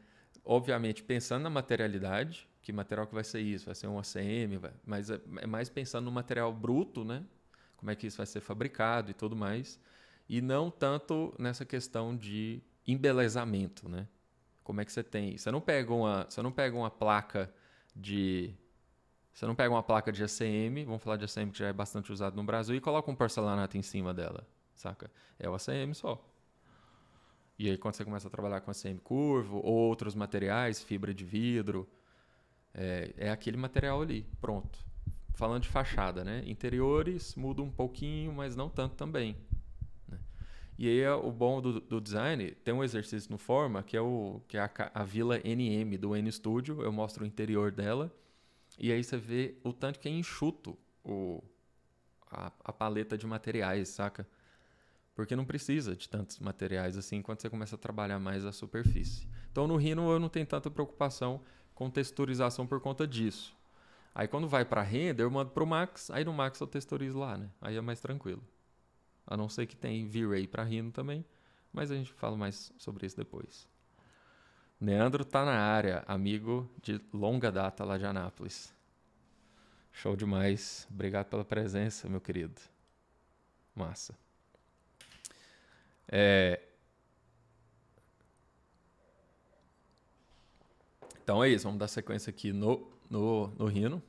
Speaker 1: Obviamente pensando na materialidade, que material que vai ser isso? Vai ser um ACM, vai... mas é, é mais pensando no material bruto, né? Como é que isso vai ser fabricado e tudo mais, e não tanto nessa questão de embelezamento, né? Como é que você tem? Você não pega uma, você não pega uma placa de você não pega uma placa de ACM, vamos falar de ACM que já é bastante usado no Brasil, e coloca um porcelanato em cima dela, saca? É o ACM só. E aí, quando você começa a trabalhar com a semi-curvo, ou outros materiais, fibra de vidro, é, é, aquele material ali, pronto. Falando de fachada, né? Interiores muda um pouquinho, mas não tanto também. Né? E aí, é, o bom do, do, design, tem um exercício no Forma, que é, o, que é a, a vila NM do N-Studio, eu mostro o interior dela, e aí você vê o tanto que é enxuto o, a, a paleta de materiais, saca? porque não precisa de tantos materiais assim quando você começa a trabalhar mais a superfície. Então no Rhino eu não tenho tanta preocupação com texturização por conta disso. Aí quando vai para render, eu mando pro Max, aí no Max eu texturizo lá, né? Aí é mais tranquilo. A não ser que tem V-Ray para Rhino também, mas a gente fala mais sobre isso depois. Neandro tá na área, amigo de longa data lá de Anápolis. Show demais. Obrigado pela presença, meu querido. Massa. É... Então é isso, vamos dar sequência aqui no, no, no Rhino.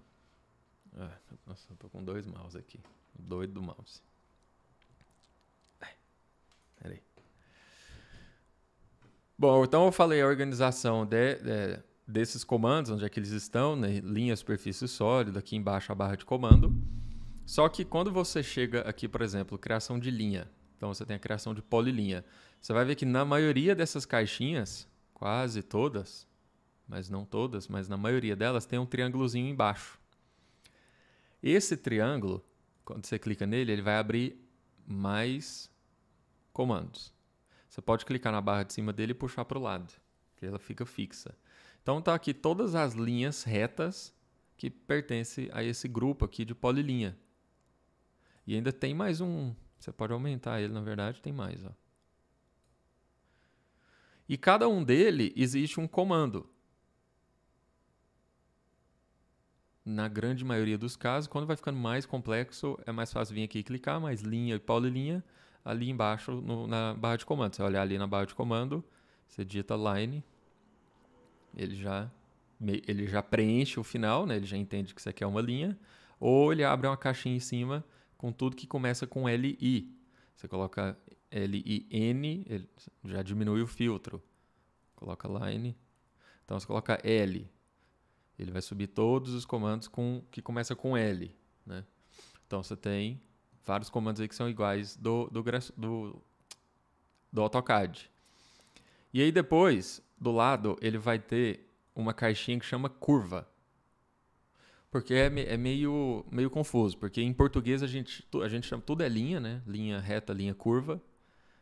Speaker 1: Ah, nossa, eu tô com dois mouse aqui. Doido do mouse. É, peraí. Bom, então eu falei a organização de, de, desses comandos, onde é que eles estão, né? linha, superfície sólida, aqui embaixo a barra de comando. Só que quando você chega aqui, por exemplo, criação de linha, então você tem a criação de polilinha. Você vai ver que na maioria dessas caixinhas, quase todas, mas não todas, mas na maioria delas tem um triângulozinho embaixo. Esse triângulo, quando você clica nele, ele vai abrir mais comandos. Você pode clicar na barra de cima dele e puxar para o lado, que ela fica fixa. Então tá aqui todas as linhas retas que pertencem a esse grupo aqui de polilinha. E ainda tem mais um você pode aumentar ele, na verdade, tem mais. Ó. E cada um dele existe um comando. Na grande maioria dos casos, quando vai ficando mais complexo, é mais fácil vir aqui e clicar, mais linha e paulilinha, ali embaixo no, na barra de comando. Você olhar ali na barra de comando, você digita line, ele já, ele já preenche o final, né? ele já entende que você quer uma linha, ou ele abre uma caixinha em cima com tudo que começa com LI. Você coloca LIN, ele já diminui o filtro. Coloca line. Então você coloca L. Ele vai subir todos os comandos com, que começa com L. Né? Então você tem vários comandos aí que são iguais do, do, do, do AutoCAD. E aí depois, do lado, ele vai ter uma caixinha que chama curva. Porque é, é, meio, meio confuso, porque em português a gente, a gente chama tudo é linha, né? Linha reta, linha curva,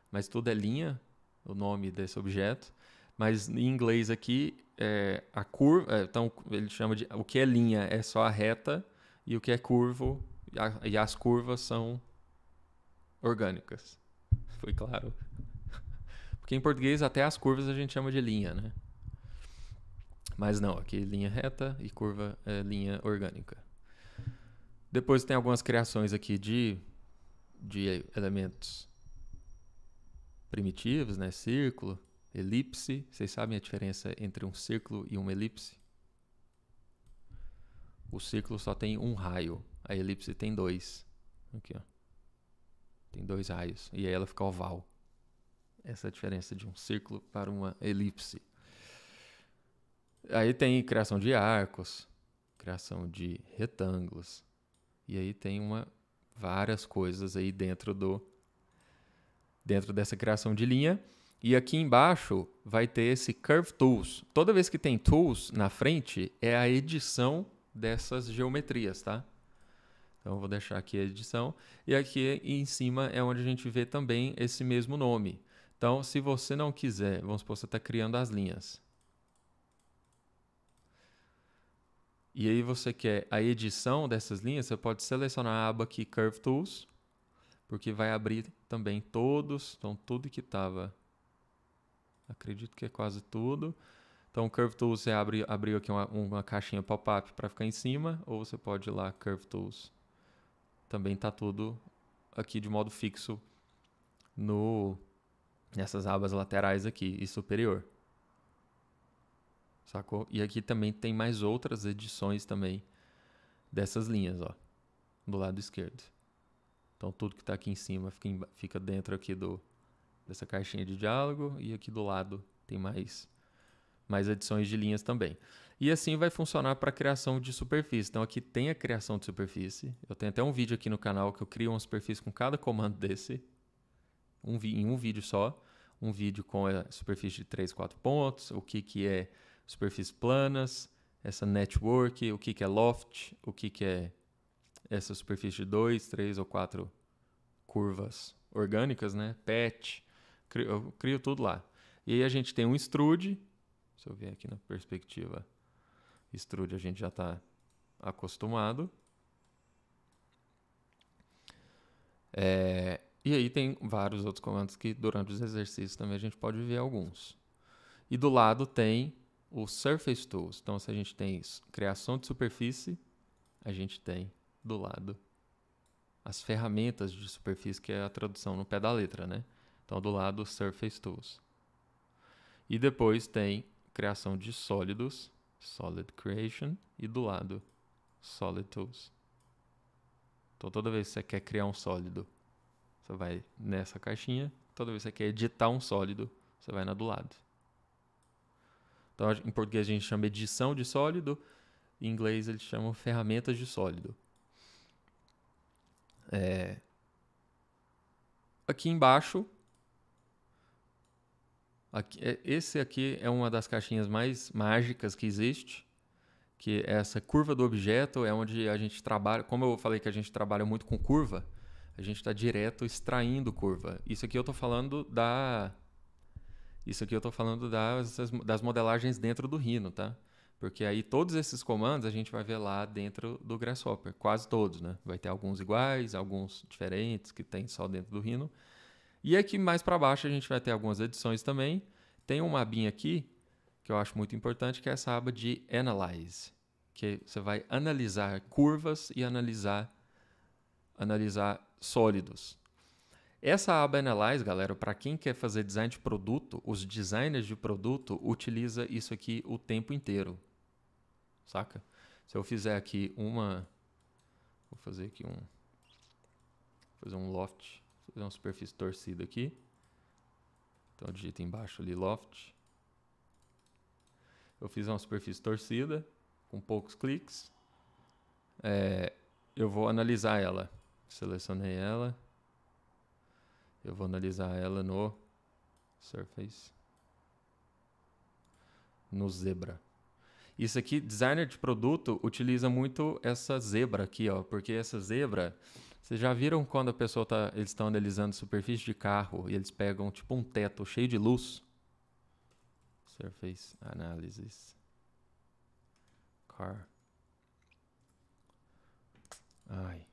Speaker 1: mas tudo é linha, o nome desse objeto. Mas em inglês aqui, é, a curva, é, então ele chama de o que é linha é só a reta e o que é curvo a, e as curvas são orgânicas. Foi claro. Porque em português até as curvas a gente chama de linha, né? Mas não, aqui linha reta e curva é linha orgânica. Depois tem algumas criações aqui de, de elementos primitivos, né? Círculo, elipse. Vocês sabem a diferença entre um círculo e uma elipse? O círculo só tem um raio, a elipse tem dois. Aqui, ó. Tem dois raios. E aí ela fica oval. Essa é a diferença de um círculo para uma elipse. Aí tem criação de arcos, criação de retângulos. E aí tem uma várias coisas aí dentro do dentro dessa criação de linha. E aqui embaixo vai ter esse Curve Tools. Toda vez que tem Tools na frente, é a edição dessas geometrias, tá? Então vou deixar aqui a edição. E aqui em cima é onde a gente vê também esse mesmo nome. Então, se você não quiser, vamos supor que você está criando as linhas. E aí você quer a edição dessas linhas, você pode selecionar a aba aqui Curve Tools, porque vai abrir também todos, então tudo que estava, acredito que é quase tudo. Então Curve Tools você abre, abriu aqui uma, uma caixinha pop-up para ficar em cima, ou você pode ir lá Curve Tools. Também está tudo aqui de modo fixo no nessas abas laterais aqui e superior sacou? E aqui também tem mais outras edições também dessas linhas, ó, do lado esquerdo. Então tudo que está aqui em cima fica, em, fica dentro aqui do, dessa caixinha de diálogo e aqui do lado tem mais mais edições de linhas também. E assim vai funcionar para a criação de superfície. Então aqui tem a criação de superfície. Eu tenho até um vídeo aqui no canal que eu crio uma superfície com cada comando desse, um, em um vídeo só. Um vídeo com a superfície de 3, 4 pontos, o que, que é superfícies planas, essa network, o que, que é loft, o que, que é essa superfície de 2, 3 ou 4 curvas orgânicas, né? Patch, crio, eu crio tudo lá. E aí a gente tem um extrude, se eu vier aqui na perspectiva, extrude a gente já está acostumado. É, e aí tem vários outros comandos que durante os exercícios também a gente pode ver alguns. E do lado tem o Surface Tools. Então, se a gente tem isso, criação de superfície, a gente tem do lado as ferramentas de superfície, que é a tradução no pé da letra, né? Então, do lado, Surface Tools. E depois tem criação de sólidos, Solid Creation, e do lado, Solid Tools. Então, toda vez que você quer criar um sólido, você vai nessa caixinha. Toda vez que você quer editar um sólido, você vai na do lado. Então, em português a gente chama edição de sólido, em inglês eles chamam ferramentas de sólido. É... Aqui embaixo, aqui, é, esse aqui é uma das caixinhas mais mágicas que existe, que é essa curva do objeto é onde a gente trabalha, como eu falei que a gente trabalha muito com curva, a gente está direto extraindo curva. Isso aqui eu estou falando da isso aqui eu estou falando das, das modelagens dentro do Rhino, tá? Porque aí todos esses comandos a gente vai ver lá dentro do Grasshopper, quase todos, né? Vai ter alguns iguais, alguns diferentes que tem só dentro do Rhino. E aqui mais para baixo a gente vai ter algumas edições também. Tem uma abinha aqui que eu acho muito importante, que é essa aba de Analyze, que você vai analisar curvas e analisar analisar sólidos. Essa aba Analyze, galera, para quem quer fazer design de produto, os designers de produto utiliza isso aqui o tempo inteiro. Saca? Se eu fizer aqui uma vou fazer aqui um vou fazer um loft, vou fazer uma superfície torcida aqui. Então digita embaixo ali loft. Eu fiz uma superfície torcida com poucos cliques. É, eu vou analisar ela. Selecionei ela eu vou analisar ela no Surface. No Zebra. Isso aqui, designer de produto utiliza muito essa zebra aqui, ó, porque essa zebra, vocês já viram quando a pessoa tá, eles estão analisando superfície de carro e eles pegam tipo um teto cheio de luz? Surface Analysis. Car. Ai.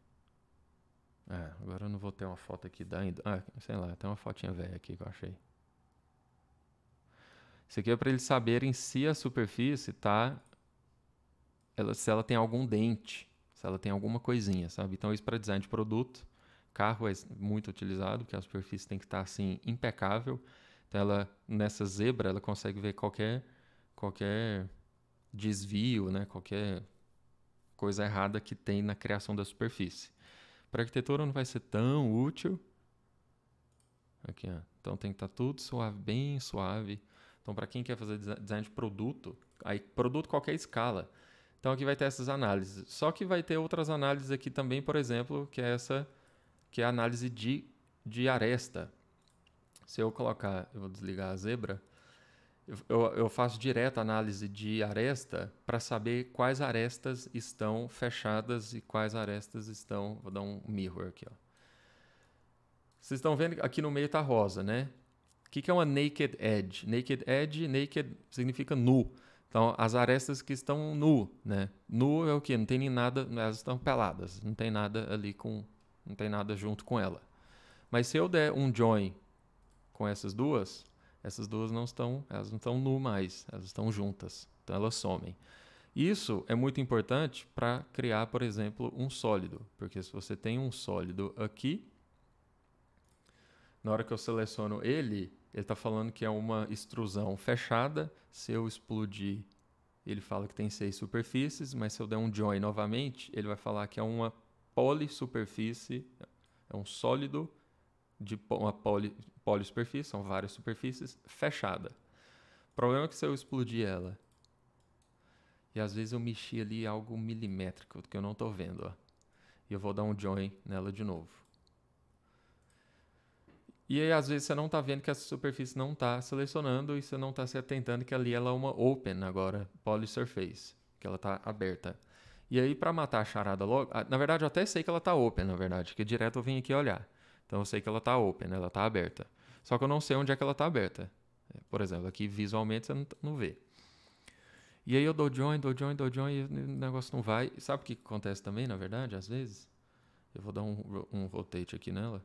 Speaker 1: É, agora eu não vou ter uma foto aqui da ainda. Ah, sei lá, tem uma fotinha velha aqui que eu achei. Isso aqui é para eles saberem se a superfície tá. Ela, se ela tem algum dente, se ela tem alguma coisinha, sabe? Então, isso para design de produto. Carro é muito utilizado, porque a superfície tem que estar tá, assim, impecável. Então, ela, nessa zebra, ela consegue ver qualquer, qualquer desvio, né? qualquer coisa errada que tem na criação da superfície. Para arquitetura não vai ser tão útil. Aqui, ó. Então tem que estar tá tudo suave, bem suave. Então para quem quer fazer design de produto, aí produto qualquer escala. Então aqui vai ter essas análises. Só que vai ter outras análises aqui também, por exemplo, que é essa que é a análise de, de aresta. Se eu colocar, eu vou desligar a zebra. Eu, eu, faço direto análise de aresta para saber quais arestas estão fechadas e quais arestas estão. Vou dar um mirror aqui. Vocês estão vendo aqui no meio está rosa, né? O que, que é uma naked edge? Naked edge, naked significa nu. Então, as arestas que estão nu, né? Nu é o que? Não tem nem nada, elas estão peladas, não tem nada ali com. Não tem nada junto com ela. Mas se eu der um join com essas duas, essas duas não estão, elas não estão nu mais, elas estão juntas, então elas somem. Isso é muito importante para criar, por exemplo, um sólido, porque se você tem um sólido aqui, na hora que eu seleciono ele, ele está falando que é uma extrusão fechada. Se eu explodir, ele fala que tem seis superfícies, mas se eu der um join novamente, ele vai falar que é uma polissuperfície, é um sólido de uma poli, polissuperfície, são várias superfícies, fechada. O problema é que se eu explodir ela, e às vezes eu mexi ali algo milimétrico que eu não estou vendo, ó. E eu vou dar um join nela de novo. E aí, às vezes, você não está vendo que essa superfície não está selecionando e você não está se atentando que ali ela é uma open agora, polysurface, que ela está aberta. E aí, para matar a charada logo... Na verdade, eu até sei que ela está open, na verdade, que direto eu vim aqui olhar. Então eu sei que ela está open, né? ela está aberta. Só que eu não sei onde é que ela está aberta. É, por exemplo, aqui visualmente você não, vê. E aí eu dou join, dou join, dou join e o negócio não vai. E sabe o que acontece também, na verdade, às vezes? Eu vou dar um, um rotate aqui nela.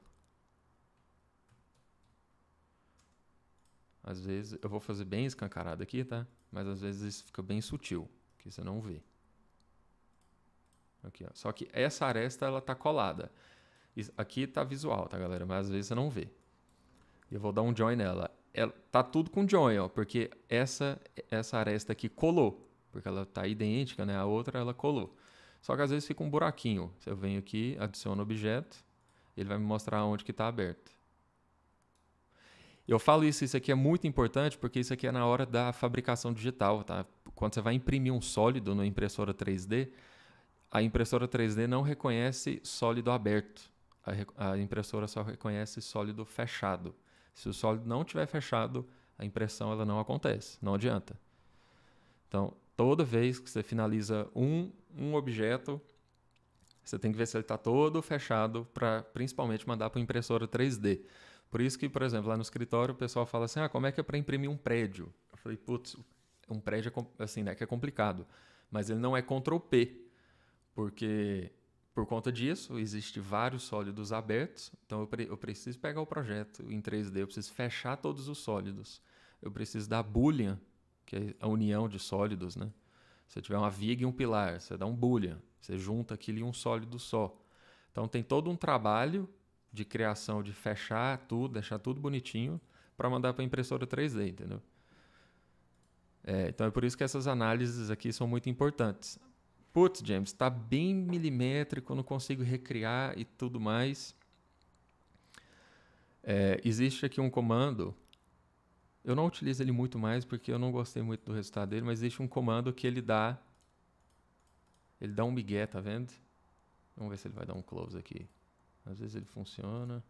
Speaker 1: Às vezes, eu vou fazer bem escancarado aqui, tá? Mas às vezes isso fica bem sutil, que você não vê. Aqui, ó. Só que essa aresta, ela tá colada. Aqui tá visual, tá, galera? Mas às vezes você não vê. Eu vou dar um join nela. Ela, é, tá tudo com join, ó, porque essa, essa aresta aqui colou. Porque ela tá idêntica, né? A outra ela colou. Só que às vezes fica um buraquinho. Se eu venho aqui, adiciono objeto, ele vai me mostrar onde que está aberto. Eu falo isso, isso aqui é muito importante porque isso aqui é na hora da fabricação digital, tá? Quando você vai imprimir um sólido na impressora 3D, a impressora 3D não reconhece sólido aberto a, a impressora só reconhece sólido fechado. Se o sólido não tiver fechado, a impressão ela não acontece, não adianta. Então, toda vez que você finaliza um, um objeto, você tem que ver se ele está todo fechado para principalmente mandar para impressora 3D. Por isso que, por exemplo, lá no escritório o pessoal fala assim: ah, como é que é para imprimir um prédio? Eu falei, putz, um prédio é assim, né? Que é complicado. Mas ele não é Ctrl P, porque por conta disso, existe vários sólidos abertos, então eu, pre eu preciso pegar o projeto em 3D, eu preciso fechar todos os sólidos. Eu preciso da boolean, que é a união de sólidos, né? Se tiver uma viga e um pilar, você dá um boolean, você junta aquilo em um sólido só. Então tem todo um trabalho de criação, de fechar tudo, deixar tudo bonitinho para mandar para a impressora 3D, entendeu? É, então é por isso que essas análises aqui são muito importantes putz, James, está bem milimétrico, não consigo recriar e tudo mais. É, existe aqui um comando, eu não utilizo ele muito mais porque eu não gostei muito do resultado dele, mas existe um comando que ele dá, ele dá um migué, tá vendo? Vamos ver se ele vai dar um close aqui. Às vezes ele funciona.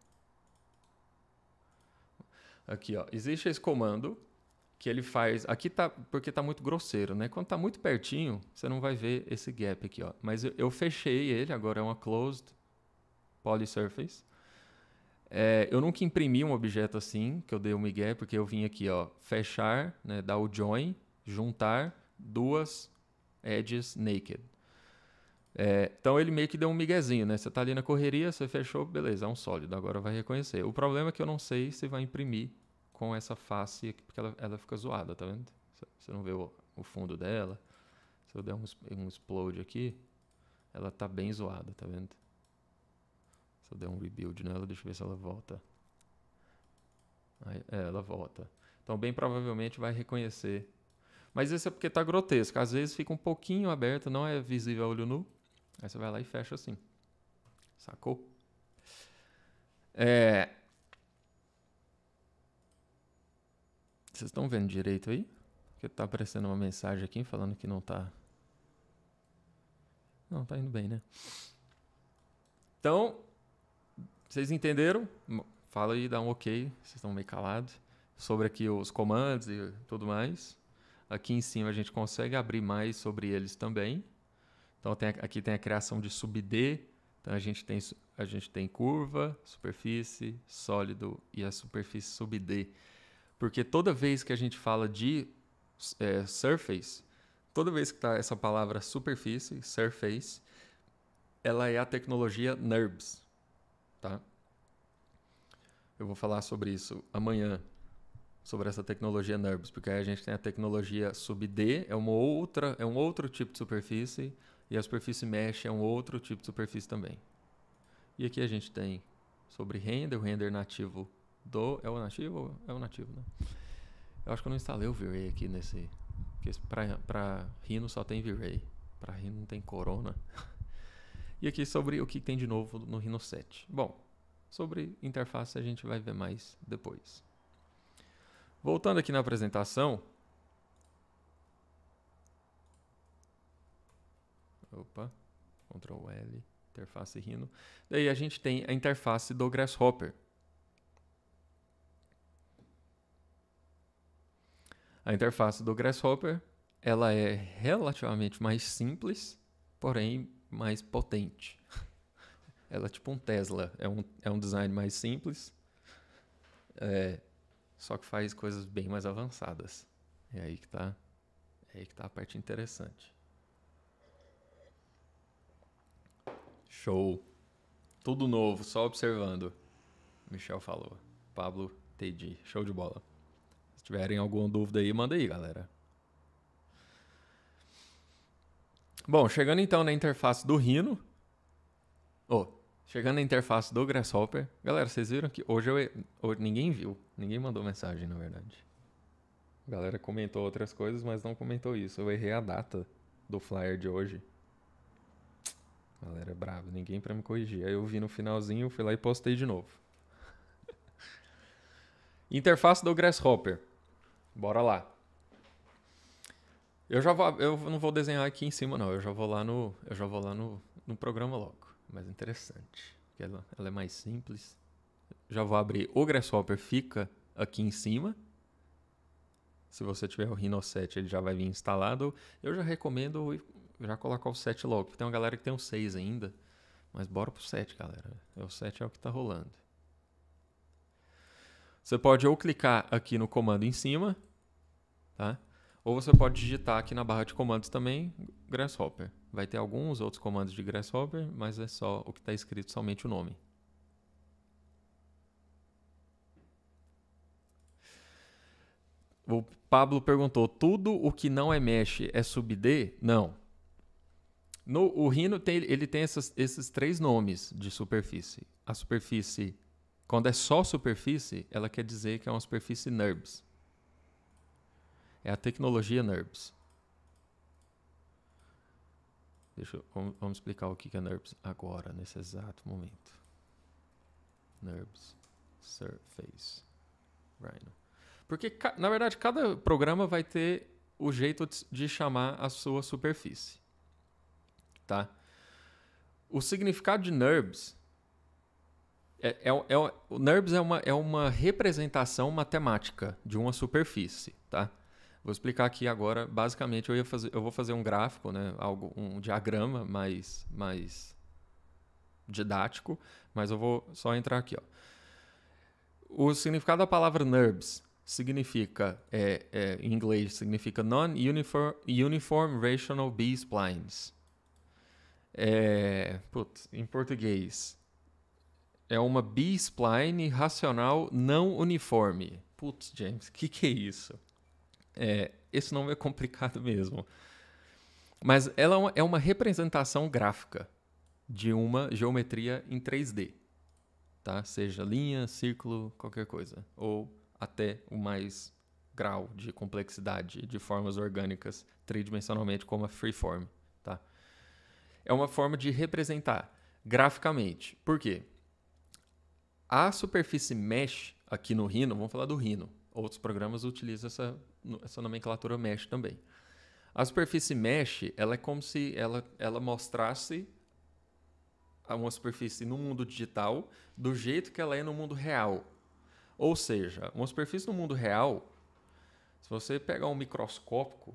Speaker 1: Aqui, ó, existe esse comando que ele faz. Aqui tá porque tá muito grosseiro, né? Quando tá muito pertinho, você não vai ver esse gap aqui, ó. Mas eu, eu fechei ele, agora é uma closed polysurface. É, eu nunca imprimi um objeto assim, que eu dei um migué, porque eu vim aqui, ó, fechar, né, dar o join, juntar duas edges naked. É, então ele meio que deu um miguezinho, né? Você tá ali na correria, você fechou, beleza, é um sólido, agora vai reconhecer. O problema é que eu não sei se vai imprimir com essa face aqui, porque ela, ela fica zoada, tá vendo? Você não vê o, o fundo dela. Se eu der um, um explode aqui, ela tá bem zoada, tá vendo? Se eu der um rebuild nela, deixa eu ver se ela volta. Aí, é, ela volta. Então, bem provavelmente vai reconhecer. Mas isso é porque tá grotesco. Às vezes fica um pouquinho aberto, não é visível a olho nu. Aí você vai lá e fecha assim. Sacou? É, Vocês estão vendo direito aí? Porque tá aparecendo uma mensagem aqui falando que não tá. Não, tá indo bem, né? Então, vocês entenderam? Fala aí, dá um ok. Vocês estão meio calados. Sobre aqui os comandos e tudo mais. Aqui em cima a gente consegue abrir mais sobre eles também. Então tem, aqui tem a criação de sub-D. Então a gente, tem, a gente tem curva, superfície, sólido e a superfície sub-D. Porque toda vez que a gente fala de é, surface, toda vez que está essa palavra superfície, surface, ela é a tecnologia NURBS, tá? Eu vou falar sobre isso amanhã, sobre essa tecnologia NURBS, porque aí a gente tem a tecnologia sub-D, é, uma outra, é um outro tipo de superfície, e a superfície mesh é um outro tipo de superfície também. E aqui a gente tem sobre render, o render nativo do. É o nativo? É o nativo, né? Eu acho que eu não instalei o V-Ray aqui nesse. Porque pra, pra Rhino só tem V-Ray. Pra Rhino não tem Corona. e aqui sobre o que tem de novo no Rhino 7. Bom, sobre interface a gente vai ver mais depois. Voltando aqui na apresentação. Opa, Ctrl L, interface Rhino. Daí a gente tem a interface do Grasshopper. A interface do Grasshopper ela é relativamente mais simples, porém mais potente. Ela é tipo um Tesla, é um, é um design mais simples, é, só que faz coisas bem mais avançadas. É aí que tá, é aí que tá a parte interessante. Show. Tudo novo, só observando. Michel falou. Pablo, Teddy. Show de bola tiverem alguma dúvida aí, manda aí, galera. Bom, chegando então na interface do Rhino. Oh, chegando na interface do Grasshopper. Galera, vocês viram que hoje, eu, hoje ninguém viu. Ninguém mandou mensagem, na verdade. A galera comentou outras coisas, mas não comentou isso. Eu errei a data do flyer de hoje. Galera, é bravo ninguém para me corrigir. Aí eu vi no finalzinho, fui lá e postei de novo. Interface do Grasshopper. Bora lá. Eu já vou, eu não vou desenhar aqui em cima não, eu já vou lá no, eu já vou lá no, no programa logo. Mas é interessante, porque ela, ela é mais simples. Já vou abrir o Grasshopper fica aqui em cima. Se você tiver o Rhino 7, ele já vai vir instalado. Eu já recomendo já colocar o 7 logo, porque tem uma galera que tem o 6 ainda. Mas bora pro 7, galera. É, o 7 é o que tá rolando. Você pode ou clicar aqui no comando em cima, tá? ou você pode digitar aqui na barra de comandos também Grasshopper. Vai ter alguns outros comandos de Grasshopper, mas é só o que está escrito, somente o nome. O Pablo perguntou: tudo o que não é mesh é subd? Não. No, o Rhino tem, ele tem essas, esses três nomes de superfície: a superfície quando é só superfície, ela quer dizer que é uma superfície NURBS. É a tecnologia NURBS. Deixa eu, vamos, vamos explicar o que é NURBS agora, nesse exato momento. NURBS Surface Rhino. Porque, na verdade, cada programa vai ter o jeito de chamar a sua superfície. Tá? O significado de NURBS é, é, é, o NURBS é uma, é uma representação matemática de uma superfície, tá? Vou explicar aqui agora, basicamente, eu, ia fazer, eu vou fazer um gráfico, né, algo, um diagrama mais, mais didático, mas eu vou só entrar aqui. Ó. O significado da palavra NURBS significa, é, é, em inglês, significa Non-Uniform uniform Rational B-Splines. É, putz, em português, é uma B-spline racional não uniforme. Putz, James, o que, que é isso? É, esse nome é complicado mesmo. Mas ela é uma é representação gráfica de uma geometria em 3D, tá? Seja linha, círculo, qualquer coisa, ou até o mais grau de complexidade de formas orgânicas tridimensionalmente como a freeform, tá? É uma forma de representar graficamente. Por quê? A superfície mesh aqui no Rhino, vamos falar do Rhino. Outros programas utilizam essa, essa nomenclatura mesh também. A superfície mesh, ela é como se ela, ela mostrasse uma superfície no mundo digital do jeito que ela é no mundo real. Ou seja, uma superfície no mundo real, se você pegar um microscópico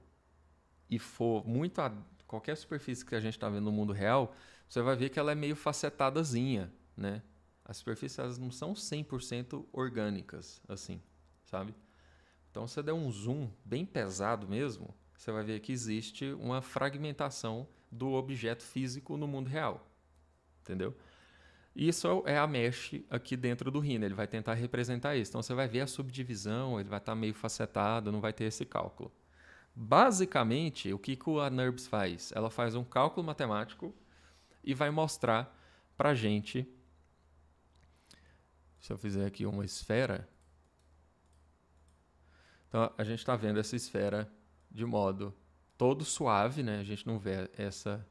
Speaker 1: e for muito a qualquer superfície que a gente está vendo no mundo real, você vai ver que ela é meio facetadazinha, né? as superfícies elas não são 100% orgânicas, assim, sabe? Então, se você der um zoom bem pesado mesmo, você vai ver que existe uma fragmentação do objeto físico no mundo real, entendeu? Isso é a mesh aqui dentro do rino, ele vai tentar representar isso. Então, você vai ver a subdivisão, ele vai estar tá meio facetado, não vai ter esse cálculo. Basicamente, o que, a NURBS faz? Ela faz um cálculo matemático e vai mostrar para gente se eu fizer aqui uma esfera. Então a gente está vendo essa esfera de modo todo suave, né? A gente não vê essa.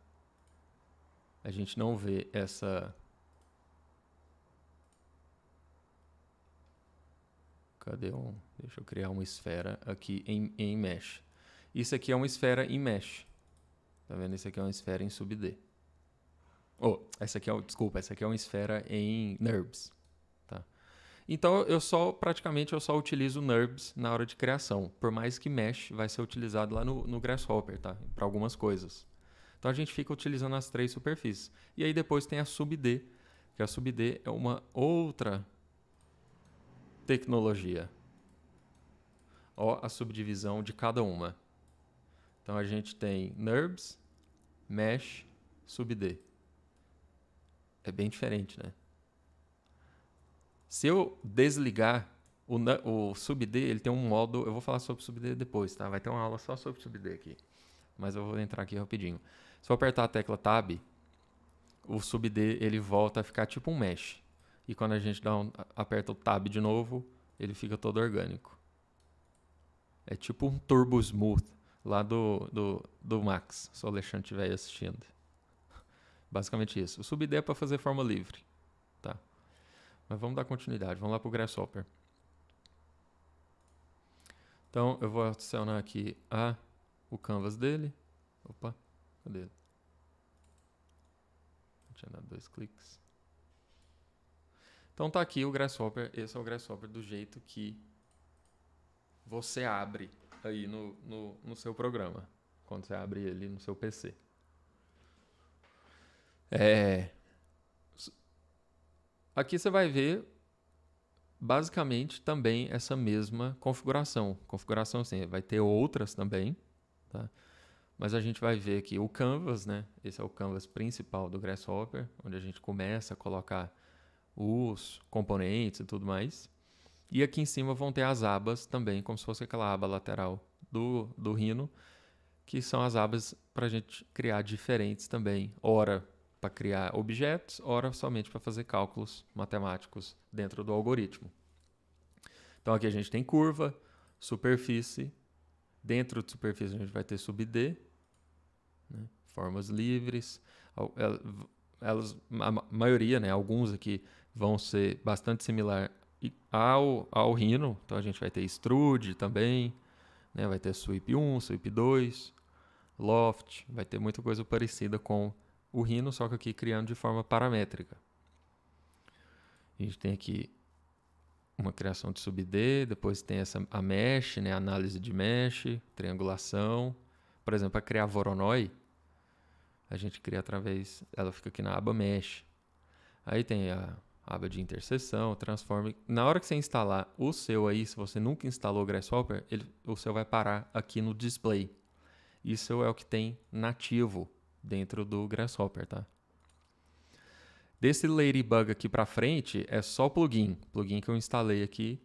Speaker 1: A gente não vê essa. Cadê um? Deixa eu criar uma esfera aqui em, em mesh. Isso aqui é uma esfera em mesh. Tá vendo? Isso aqui é uma esfera em sub-D. Oh, essa aqui é, desculpa, essa aqui é uma esfera em NURBS. Então eu só, praticamente, eu só utilizo NURBS na hora de criação. Por mais que Mesh vai ser utilizado lá no, no Grasshopper, tá? Para algumas coisas. Então a gente fica utilizando as três superfícies. E aí depois tem a SubD, que a SubD é uma outra tecnologia. Ó a subdivisão de cada uma. Então a gente tem NURBS, Mesh, SubD. É bem diferente, né? Se eu desligar o, o subd, ele tem um modo. Eu vou falar sobre subd depois, tá? Vai ter uma aula só sobre subd aqui. Mas eu vou entrar aqui rapidinho. Se eu apertar a tecla Tab, o subd ele volta a ficar tipo um mesh. E quando a gente dá um, aperta o Tab de novo, ele fica todo orgânico. É tipo um Turbo Smooth lá do, do, do Max, se o Alexandre estiver assistindo. Basicamente isso. O subd é para fazer forma livre, tá? Mas vamos dar continuidade, vamos lá para o Grasshopper. Então eu vou adicionar aqui a, o canvas dele. Opa, cadê ele? Tinha dado dois cliques. Então tá aqui o Grasshopper. Esse é o Grasshopper do jeito que você abre aí no, no, no seu programa. Quando você abre ele no seu PC. É, Aqui você vai ver basicamente também essa mesma configuração. Configuração sim, vai ter outras também, tá? Mas a gente vai ver aqui o canvas, né? Esse é o canvas principal do Grasshopper, onde a gente começa a colocar os componentes e tudo mais. E aqui em cima vão ter as abas também, como se fosse aquela aba lateral do, do Rhino, que são as abas para a gente criar diferentes também. Ora para criar objetos, ora somente para fazer cálculos matemáticos dentro do algoritmo. Então aqui a gente tem curva, superfície, dentro de superfície a gente vai ter sub-D, né? formas livres, elas, a maioria, né, alguns aqui vão ser bastante similar ao, ao Rhino, então a gente vai ter extrude também, né, vai ter sweep 1, sweep 2, loft, vai ter muita coisa parecida com o rino, só que aqui criando de forma paramétrica. A gente tem aqui uma criação de sub-D, depois tem essa, a mesh, né, análise de mesh, triangulação. Por exemplo, para criar Voronoi, a gente cria através, ela fica aqui na aba mesh. Aí tem a aba de interseção, transforme. Na hora que você instalar o seu aí, se você nunca instalou o Grasshopper, ele, o seu vai parar aqui no display. Isso é o que tem nativo dentro do Grasshopper, tá? Desse Ladybug aqui para frente é só plugin, plugin que eu instalei aqui,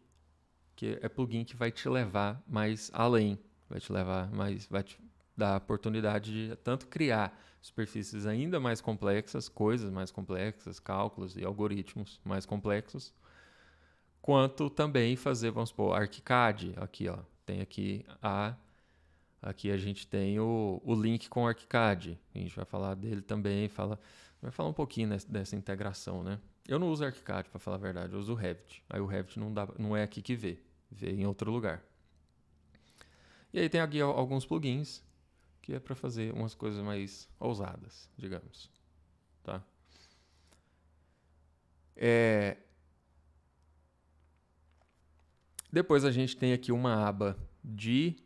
Speaker 1: que é plugin que vai te levar mais além, vai te levar mais, vai te dar a oportunidade de tanto criar superfícies ainda mais complexas, coisas mais complexas, cálculos e algoritmos mais complexos, quanto também fazer, vamos supor, ArchiCAD, aqui ó, tem aqui a Aqui a gente tem o, o link com o Archicad. A gente vai falar dele também, fala, vai falar um pouquinho nessa, dessa integração, né? Eu não uso Archicad, para falar a verdade, eu uso o Revit. Aí o Revit não, dá, não é aqui que vê, vê em outro lugar. E aí tem aqui alguns plugins que é para fazer umas coisas mais ousadas, digamos, tá? É... Depois a gente tem aqui uma aba de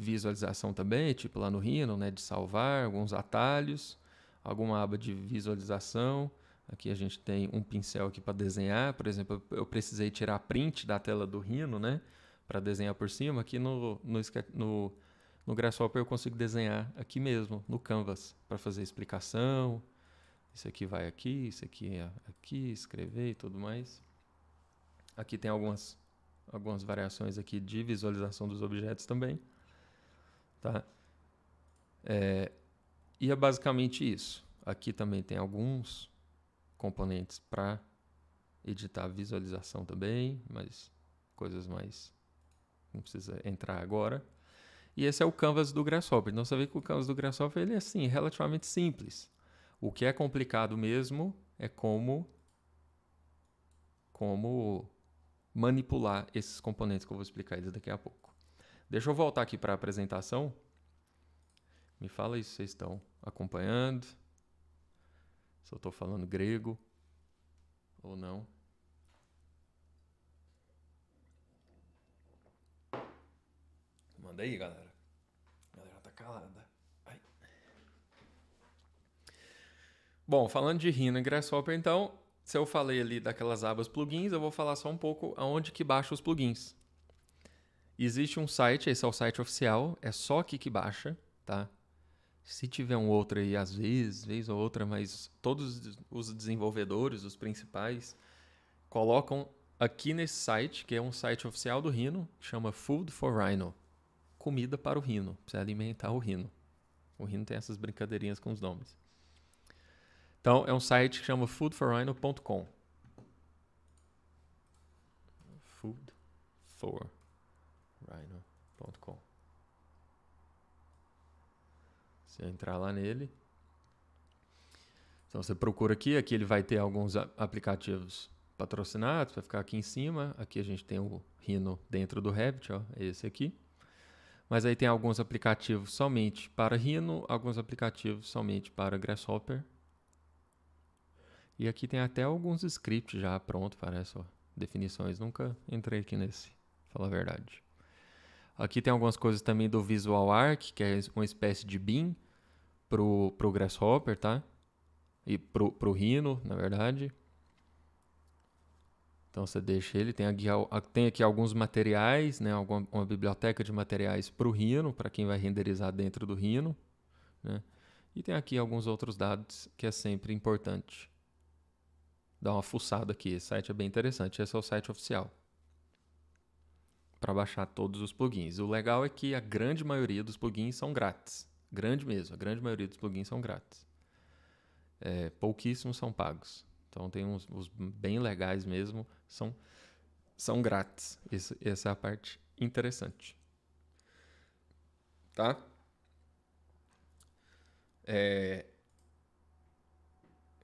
Speaker 1: visualização também, tipo lá no Rhino, né, de salvar, alguns atalhos, alguma aba de visualização. Aqui a gente tem um pincel aqui para desenhar, por exemplo, eu precisei tirar print da tela do Rhino, né, para desenhar por cima. Aqui no, no, no, no Grasshopper eu consigo desenhar aqui mesmo, no Canvas, para fazer explicação. Isso aqui vai aqui, isso aqui é aqui, escrever e tudo mais. Aqui tem algumas, algumas variações aqui de visualização dos objetos também. Tá? É, e é basicamente isso. Aqui também tem alguns componentes para editar a visualização também, mas coisas mais não precisa entrar agora. E esse é o canvas do Grasshopper. Então você vê que o canvas do Grasshopper ele é assim, relativamente simples. O que é complicado mesmo é como como manipular esses componentes que eu vou explicar eles daqui a pouco. Deixa eu voltar aqui para a apresentação. Me fala aí se vocês estão acompanhando. Se eu estou falando grego ou não. Manda aí, galera. A galera tá calada. Ai. Bom, falando de Rhino e Grasshopper, então, se eu falei ali daquelas abas plugins, eu vou falar só um pouco aonde que baixa os plugins. Existe um site, esse é o site oficial, é só aqui que baixa, tá? Se tiver um outro aí, às vezes, vez ou outra, mas todos os desenvolvedores, os principais, colocam aqui nesse site, que é um site oficial do Rhino, chama Food for Rhino. Comida para o Rhino, para alimentar o Rhino. O Rhino tem essas brincadeirinhas com os nomes. Então, é um site que chama foodforrhino.com. Food for rhino.com. Você entrar lá nele. Então você procura aqui, aqui ele vai ter alguns aplicativos patrocinados, vai ficar aqui em cima. Aqui a gente tem o Rhino dentro do Revit, ó, é esse aqui. Mas aí tem alguns aplicativos somente para Rhino, alguns aplicativos somente para Grasshopper. E aqui tem até alguns scripts já pronto, parece, ó. Definições, nunca entrei aqui nesse, Fala a verdade. Aqui tem algumas coisas também do Visual Arc, que é uma espécie de BIM pro, pro Grasshopper, tá? E pro, pro Rhino, na verdade. Então você deixa ele. Tem aqui, tem aqui alguns materiais, né? Alguma, uma biblioteca de materiais para o Rhino, para quem vai renderizar dentro do Rhino. Né? E tem aqui alguns outros dados que é sempre importante. Dá uma fuçada aqui. Esse site é bem interessante. Esse é o site oficial para baixar todos os plugins. O legal é que a grande maioria dos plugins são grátis. Grande mesmo, a grande maioria dos plugins são grátis. É, pouquíssimos são pagos. Então tem uns bem legais mesmo, são, são grátis. essa é a parte interessante. Tá? É...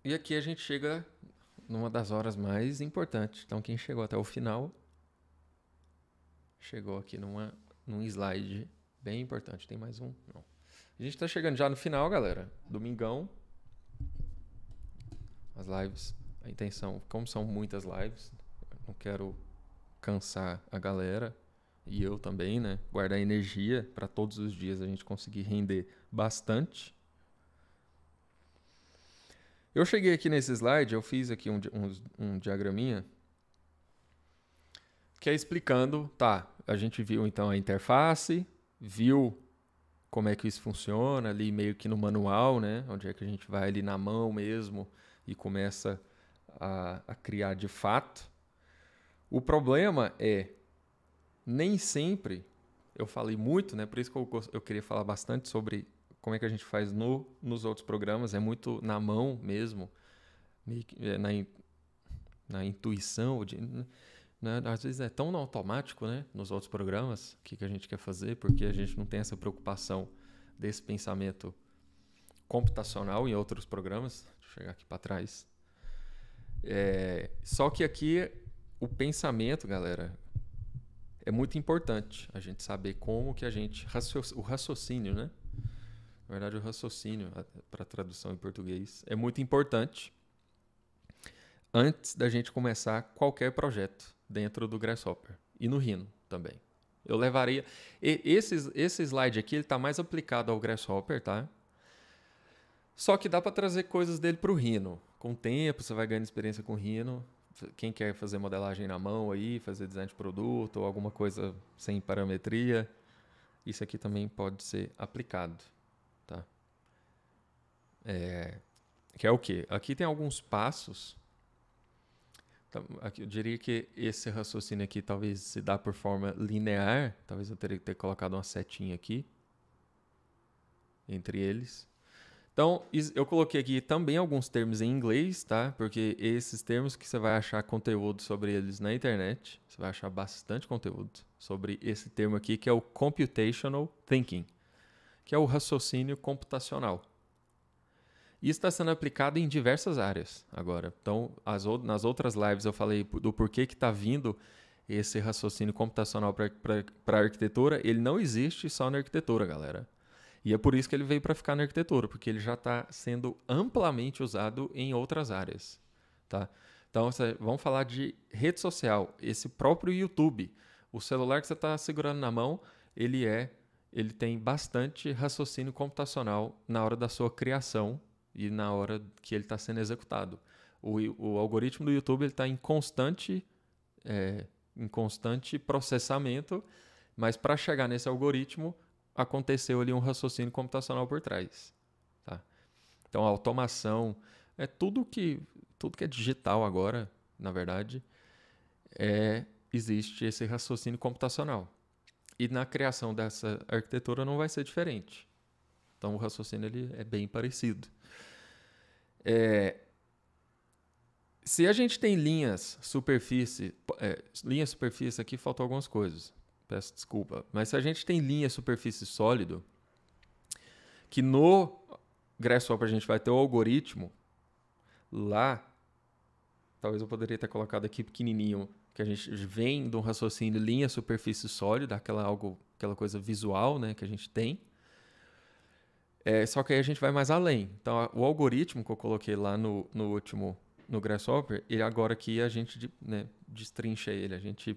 Speaker 1: E aqui a gente chega numa das horas mais importantes. Então quem chegou até o final chegou aqui numa, num slide bem importante. Tem mais um? Não. A gente está chegando já no final, galera. Domingão. As lives. A intenção, como são muitas lives, não quero cansar a galera e eu também, né? Guardar energia para todos os dias a gente conseguir render bastante. Eu cheguei aqui nesse slide, eu fiz aqui um, um, um diagraminha que é explicando, tá? a gente viu então a interface, viu como é que isso funciona ali meio que no manual, né? Onde é que a gente vai ali na mão mesmo e começa a, a criar de fato. O problema é nem sempre, eu falei muito, né? Por isso que eu, eu queria falar bastante sobre como é que a gente faz no, nos outros programas, é muito na mão mesmo, é, na, na intuição. Né? Né? Às vezes é tão automático né? nos outros programas o que, que a gente quer fazer, porque a gente não tem essa preocupação desse pensamento computacional em outros programas. Deixa eu chegar aqui para trás. É, só que aqui o pensamento, galera, é muito importante. A gente saber como que a gente. O raciocínio, né? Na verdade, o raciocínio, para tradução em português, é muito importante antes da gente começar qualquer projeto dentro do Grasshopper e no Rhino também. Eu levaria. esse, esse slide aqui ele está mais aplicado ao Grasshopper, tá? Só que dá para trazer coisas dele para o Rhino. Com o tempo você vai ganhando experiência com o Rhino. Quem quer fazer modelagem na mão aí, fazer design de produto ou alguma coisa sem parametria, isso aqui também pode ser aplicado, tá? É, que é o quê? Aqui tem alguns passos então, eu diria que esse raciocínio aqui talvez se dá por forma linear. Talvez eu teria que ter colocado uma setinha aqui entre eles. Então, eu coloquei aqui também alguns termos em inglês, tá? Porque esses termos que você vai achar conteúdo sobre eles na internet, você vai achar bastante conteúdo sobre esse termo aqui que é o computational thinking, que é o raciocínio computacional. E está sendo aplicado em diversas áreas agora. Então, ou nas outras lives eu falei do porquê que está vindo esse raciocínio computacional para a arquitetura. Ele não existe só na arquitetura, galera. E é por isso que ele veio para ficar na arquitetura, porque ele já está sendo amplamente usado em outras áreas. Tá? Então, vamos falar de rede social, esse próprio YouTube. O celular que você está segurando na mão, ele é, ele tem bastante raciocínio computacional na hora da sua criação e na hora que ele está sendo executado. O, o, algoritmo do YouTube está em constante, é, em constante processamento, mas para chegar nesse algoritmo aconteceu ali um raciocínio computacional por trás. Tá? Então, a automação é tudo que tudo que é digital agora, na verdade, é, existe esse raciocínio computacional. E na criação dessa arquitetura não vai ser diferente. Então o raciocínio ele é bem parecido. É, se a gente tem linhas, superfície, é, linha superfície aqui faltou algumas coisas, peço desculpa, mas se a gente tem linha superfície sólido, que no GraphSwap a gente vai ter o algoritmo, lá, talvez eu poderia ter colocado aqui pequenininho, que a gente vem de um raciocínio linha superfície sólida, aquela, algo, aquela coisa visual né, que a gente tem, é, só que aí a gente vai mais além. Então, o algoritmo que eu coloquei lá no, no último, no Grasshopper, e agora que a gente né, destrincha ele, a gente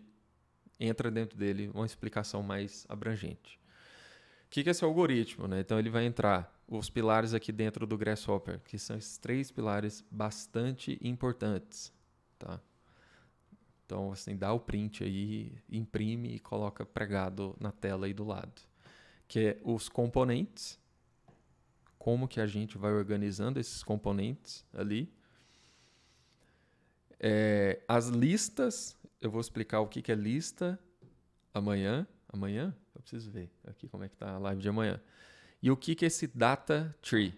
Speaker 1: entra dentro dele uma explicação mais abrangente. O que, que é esse algoritmo? Né? Então, ele vai entrar os pilares aqui dentro do Grasshopper, que são esses três pilares bastante importantes. Tá? Então, assim, dá o print aí, imprime e coloca pregado na tela aí do lado. Que é os componentes, como que a gente vai organizando esses componentes ali. É, as listas, eu vou explicar o que, que é lista amanhã. Amanhã? Eu preciso ver aqui como é que tá a live de amanhã. E o que, que é esse data tree?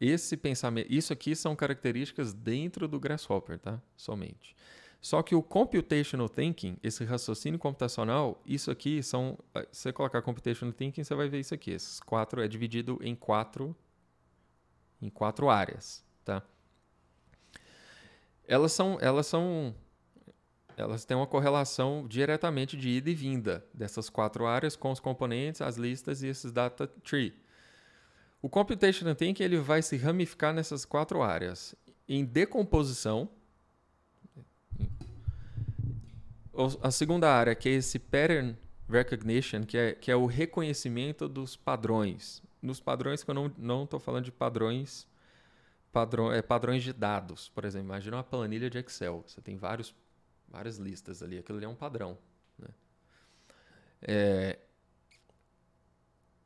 Speaker 1: Esse pensamento, isso aqui são características dentro do Grasshopper, tá? Somente. Só que o computational thinking, esse raciocínio computacional, isso aqui são. Ah, se você colocar computational thinking, você vai ver isso aqui. Esses quatro é dividido em quatro, em quatro áreas, tá? Elas são, elas são, elas têm uma correlação diretamente de ida e vinda dessas quatro áreas com os componentes, as listas e esses data tree. O computational thinking ele vai se ramificar nessas quatro áreas. Em decomposição, A segunda área, que é esse pattern recognition, que é, que é o reconhecimento dos padrões. Nos padrões que eu não estou falando de padrões, padrão, é, padrões de dados. Por exemplo, imagina uma planilha de Excel. Você tem vários, várias listas ali. Aquilo ali é um padrão. Né? É...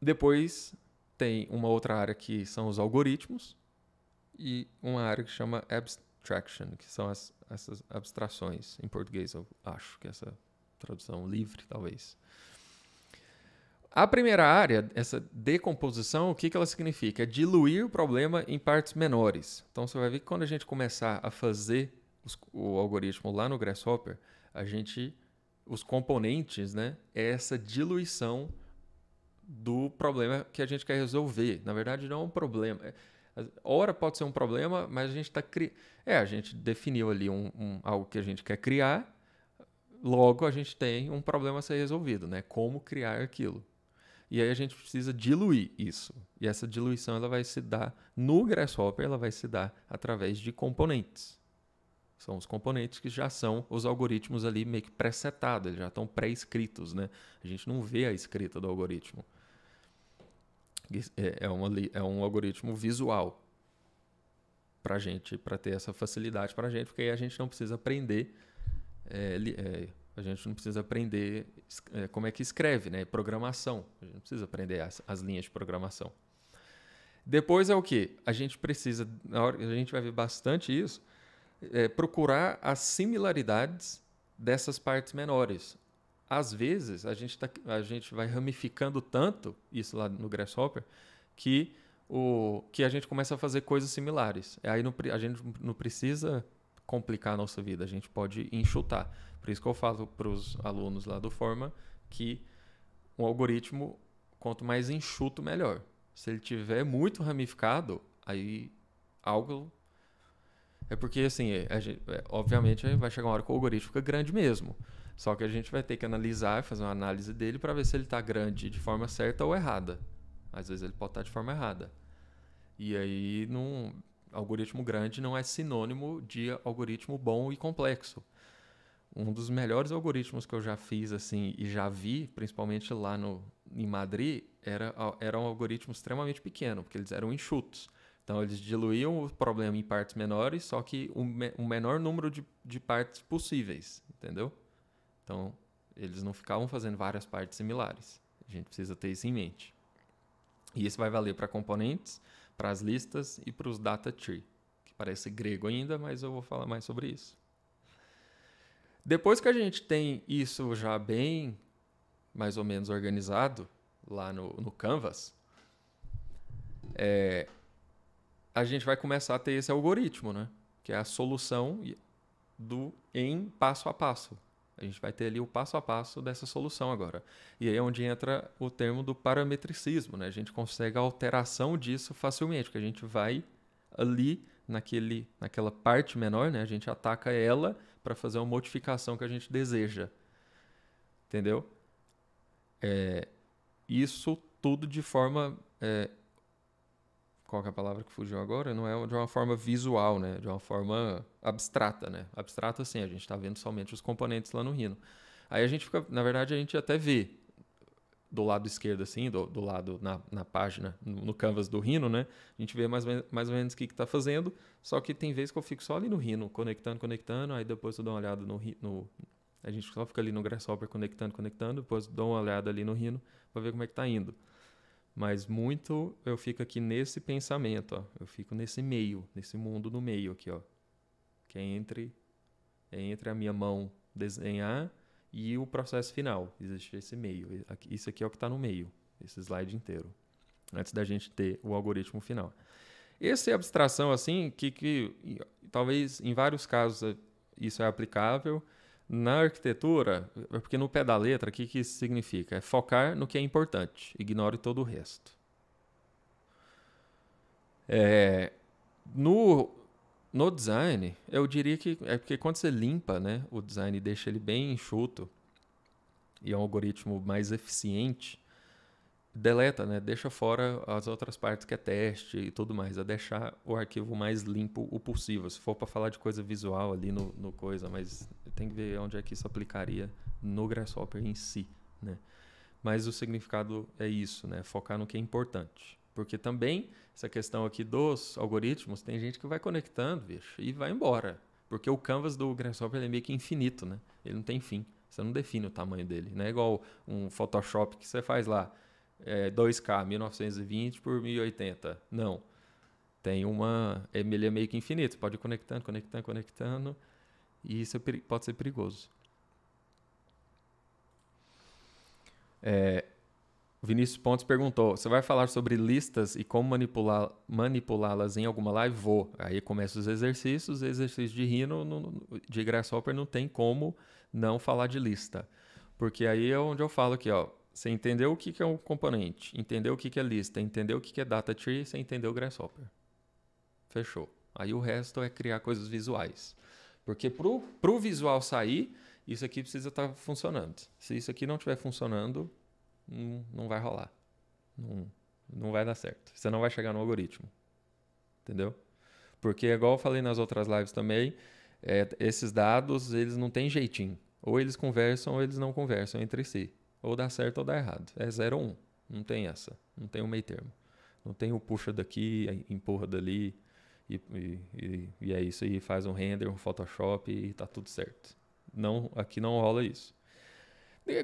Speaker 1: Depois tem uma outra área que são os algoritmos e uma área que chama abst abstraction, que são as, essas abstrações. Em português, eu acho que essa tradução livre, talvez. A primeira área, essa decomposição, o que, que ela significa? É diluir o problema em partes menores. Então você vai ver que quando a gente começar a fazer os, o algoritmo lá no Grasshopper, a gente, os componentes, né, é essa diluição do problema que a gente quer resolver. Na verdade, não é um problema. É, Hora pode ser um problema, mas a gente está cri... É, a gente definiu ali um, um, algo que a gente quer criar, logo a gente tem um problema a ser resolvido, né? Como criar aquilo. E aí a gente precisa diluir isso. E essa diluição ela vai se dar no Grasshopper, ela vai se dar através de componentes. São os componentes que já são os algoritmos ali meio que presetados, eles já estão pré-escritos, né? A gente não vê a escrita do algoritmo. É, é, uma, é um algoritmo visual para gente, para ter essa facilidade para a gente, porque aí a gente não precisa aprender, é, é, a gente não precisa aprender é, como é que escreve, né? Programação. A gente não precisa aprender as, as linhas de programação. Depois é o que? A gente precisa, na hora, a gente vai ver bastante isso, é, procurar as similaridades dessas partes menores às vezes, a gente, tá, a gente vai ramificando tanto isso lá no Grasshopper que, o, que a gente começa a fazer coisas similares. Aí não, a gente não precisa complicar a nossa vida, a gente pode enxutar. Por isso que eu falo para os alunos lá do Forma que um algoritmo, quanto mais enxuto, melhor. Se ele tiver muito ramificado, aí algo. É porque, assim, gente, é, é, obviamente vai chegar uma hora que o algoritmo fica grande mesmo. Só que a gente vai ter que analisar, fazer uma análise dele para ver se ele está grande de forma certa ou errada. Às vezes ele pode estar tá de forma errada. E aí, num algoritmo grande não é sinônimo de algoritmo bom e complexo. Um dos melhores algoritmos que eu já fiz assim e já vi, principalmente lá no, em Madrid, era, era um algoritmo extremamente pequeno, porque eles eram enxutos. Então, eles diluíam o problema em partes menores, só que o, menor número de, de partes possíveis, entendeu? Então, eles não ficavam fazendo várias partes similares. A gente precisa ter isso em mente. E isso vai valer para componentes, para as listas e para os data tree, que parece grego ainda, mas eu vou falar mais sobre isso. Depois que a gente tem isso já bem mais ou menos organizado lá no, no Canvas, é, a gente vai começar a ter esse algoritmo, né? que é a solução do em passo a passo. A gente vai ter ali o passo a passo dessa solução agora. E aí é onde entra o termo do parametricismo, né? A gente consegue a alteração disso facilmente, que a gente vai ali naquele, naquela parte menor, né? A gente ataca ela para fazer uma modificação que a gente deseja. Entendeu? É, isso tudo de forma é, qual é a palavra que fugiu agora, não é de uma forma visual, né? De uma forma abstrata, né? Abstrata assim, a gente está vendo somente os componentes lá no rino. Aí a gente fica, na verdade, a gente até vê do lado esquerdo, assim, do, do lado na, na página, no, no canvas do Rhino, né? A gente vê mais, mais ou menos o que está fazendo, só que tem vezes que eu fico só ali no Rhino, conectando, conectando, aí depois eu dou uma olhada no, no A gente só fica ali no Grasshopper conectando, conectando, depois dou uma olhada ali no Rhino para ver como é que está indo. Mas muito eu fico aqui nesse pensamento, ó. Eu fico nesse meio, nesse mundo no meio aqui, ó. Que é entre, é entre a minha mão desenhar e o processo final. Existe esse meio. Isso aqui é o que está no meio, esse slide inteiro. Antes da gente ter o algoritmo final. Essa abstração, assim, que, que talvez em vários casos isso é aplicável na arquitetura, é porque no pé da letra, o que, que isso significa? É focar no que é importante, ignore todo o resto. É, no, no design, eu diria que é porque quando você limpa né, o design e deixa ele bem enxuto e é um algoritmo mais eficiente, deleta, né? Deixa fora as outras partes que é teste e tudo mais. É deixar o arquivo mais limpo o possível. Se for para falar de coisa visual ali no, no coisa, mas tem que ver onde é que isso aplicaria no Grasshopper em si, né? Mas o significado é isso, né? Focar no que é importante. Porque também essa questão aqui dos algoritmos, tem gente que vai conectando, bicho, e vai embora. Porque o canvas do Grasshopper é meio que infinito, né? Ele não tem fim. Você não define o tamanho dele. Não é igual um Photoshop que você faz lá é, 2K, 1920 por 1080. Não. Tem uma. Ele é meio que infinito. Você pode ir conectando, conectando, conectando. E isso é, pode ser perigoso. É, Vinícius Pontes perguntou: você vai falar sobre listas e como manipulá-las em alguma live? Vou. Aí começa os exercícios. Exercício de rino, no, de grasshopper, não tem como não falar de lista. Porque aí é onde eu falo aqui, ó. Você entendeu o que, é um componente, entendeu o que, é lista, entendeu o que, é data tree, você entendeu o Grasshopper. Fechou. Aí o resto é criar coisas visuais. Porque pro, pro visual sair, isso aqui precisa estar tá funcionando. Se isso aqui não estiver funcionando, não, hum, não vai rolar. Não, não vai dar certo. Você não vai chegar no algoritmo. Entendeu? Porque, igual eu falei nas outras lives também, é, esses dados, eles não têm jeitinho. Ou eles conversam ou eles não conversam entre si. Ou dá certo ou dá errado. É 0 ou 1. Um. Não tem essa. Não tem o meio termo. Não tem o puxa daqui, empurra dali. E, e, e é isso aí. Faz um render, um Photoshop e tá tudo certo. Não, aqui não rola isso.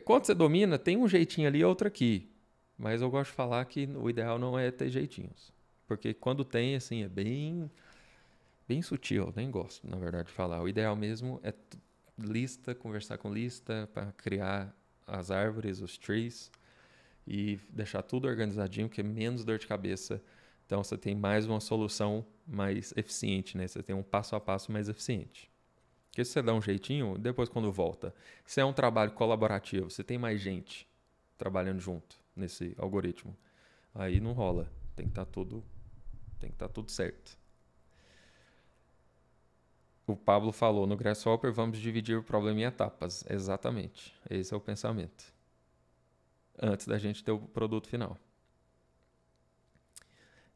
Speaker 1: Quando você domina, tem um jeitinho ali, outro aqui. Mas eu gosto de falar que o ideal não é ter jeitinhos. Porque quando tem, assim, é bem bem sutil, eu nem gosto, na verdade, de falar. O ideal mesmo é lista, conversar com lista para criar as árvores, os trees e deixar tudo organizadinho, que é menos dor de cabeça. Então você tem mais uma solução mais eficiente, né? Você tem um passo a passo mais eficiente. Porque se você dá um jeitinho, depois quando volta, se é um trabalho colaborativo, você tem mais gente trabalhando junto nesse algoritmo, aí não rola. Tem que estar tá tudo, tem que estar tá tudo certo o Pablo falou no Grasshopper, vamos dividir o problema em etapas. Exatamente. Esse é o pensamento. Antes da gente ter o produto final.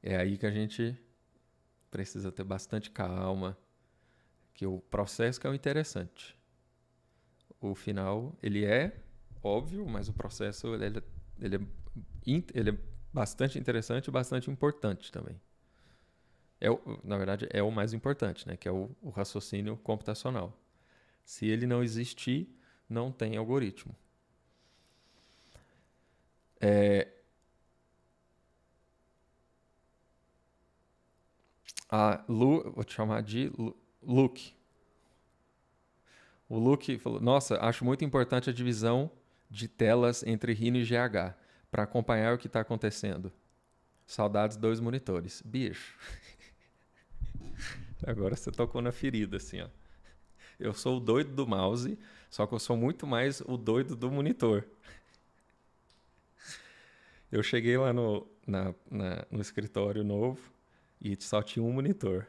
Speaker 1: É aí que a gente precisa ter bastante calma, que o processo que é o interessante. O final, ele é óbvio, mas o processo ele é, ele é, ele é bastante interessante e bastante importante também é o, na verdade, é o mais importante, né? que é o, o raciocínio computacional. Se ele não existir, não tem algoritmo. É... A Lu, vou te chamar de Lu, Luke. O Luke falou: Nossa, acho muito importante a divisão de telas entre Rhino e GH para acompanhar o que está acontecendo. Saudades dois monitores. Bicho. Agora você tocou na ferida, assim, ó. Eu sou o doido do mouse, só que eu sou muito mais o doido do monitor. Eu cheguei lá no, na, na, no escritório novo e só tinha um monitor.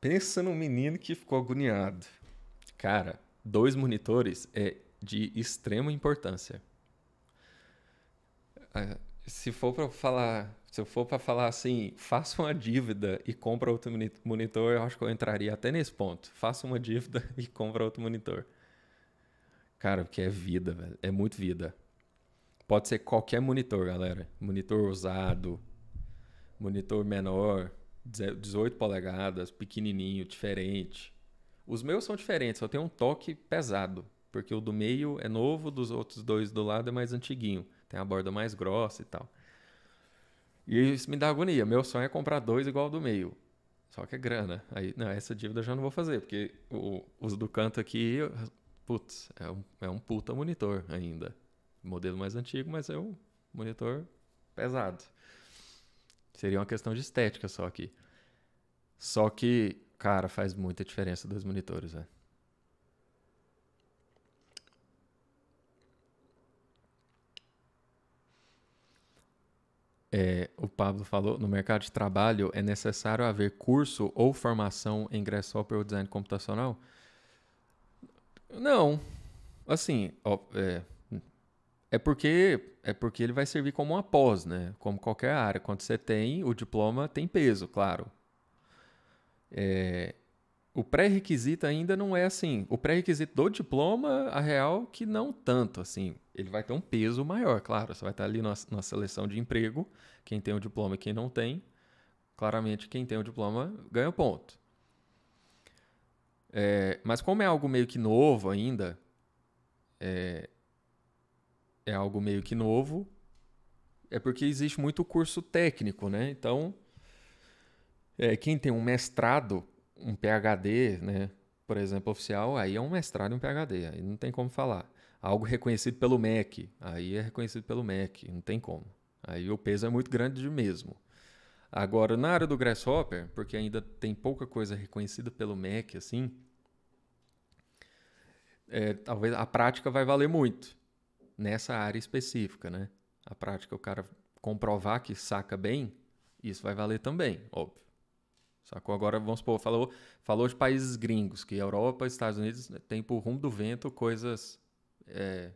Speaker 1: Pensa num menino que ficou agoniado. Cara, dois monitores é de extrema importância. Ah, se for para falar se eu for para falar assim, faça uma dívida e compra outro monitor, eu acho que eu entraria até nesse ponto. Faça uma dívida e compra outro monitor. Cara, porque é vida, velho. É muito vida. Pode ser qualquer monitor, galera. Monitor usado, monitor menor, 18 polegadas, pequenininho, diferente. Os meus são diferentes, eu tenho um toque pesado, porque o do meio é novo, dos outros dois do lado é mais antiguinho, tem a borda mais grossa e tal. E isso me dá agonia. Meu sonho é comprar dois igual ao do meio. Só que é grana. Aí, não, essa dívida eu já não vou fazer, porque o, uso do canto aqui, putz, é um, é um puta monitor ainda. Modelo mais antigo, mas é um monitor pesado. Seria uma questão de estética só aqui. Só que, cara, faz muita diferença dois monitores, velho. Né? É, o Pablo falou, no mercado de trabalho é necessário haver curso ou formação em Grass Software Design Computacional? Não. Assim, ó, é, é, porque é porque ele vai servir como uma pós, né? Como qualquer área. Quando você tem o diploma, tem peso, claro. É, o pré-requisito ainda não é assim. O pré-requisito do diploma, a real, que não tanto, assim. Ele vai ter um peso maior, claro. Você vai estar ali na, na seleção de emprego, quem tem o diploma e quem não tem. Claramente, quem tem o diploma ganha o ponto. É, mas como é algo meio que novo ainda, é, é algo meio que novo, é porque existe muito curso técnico, né? Então, é, quem tem um mestrado um PhD, né, por exemplo, oficial, aí é um mestrado e um PhD, aí não tem como falar. Algo reconhecido pelo MEC, aí é reconhecido pelo MEC, não tem como. Aí o peso é muito grande de mesmo. Agora, na área do Grasshopper, porque ainda tem pouca coisa reconhecida pelo MEC, assim, é, talvez a prática vai valer muito nessa área específica, né? A prática, o cara comprovar que saca bem, isso vai valer também, óbvio. Sacou? Agora, vamos supor, falou, falou de países gringos, que Europa e Estados Unidos né, tem por rumo do vento coisas, é,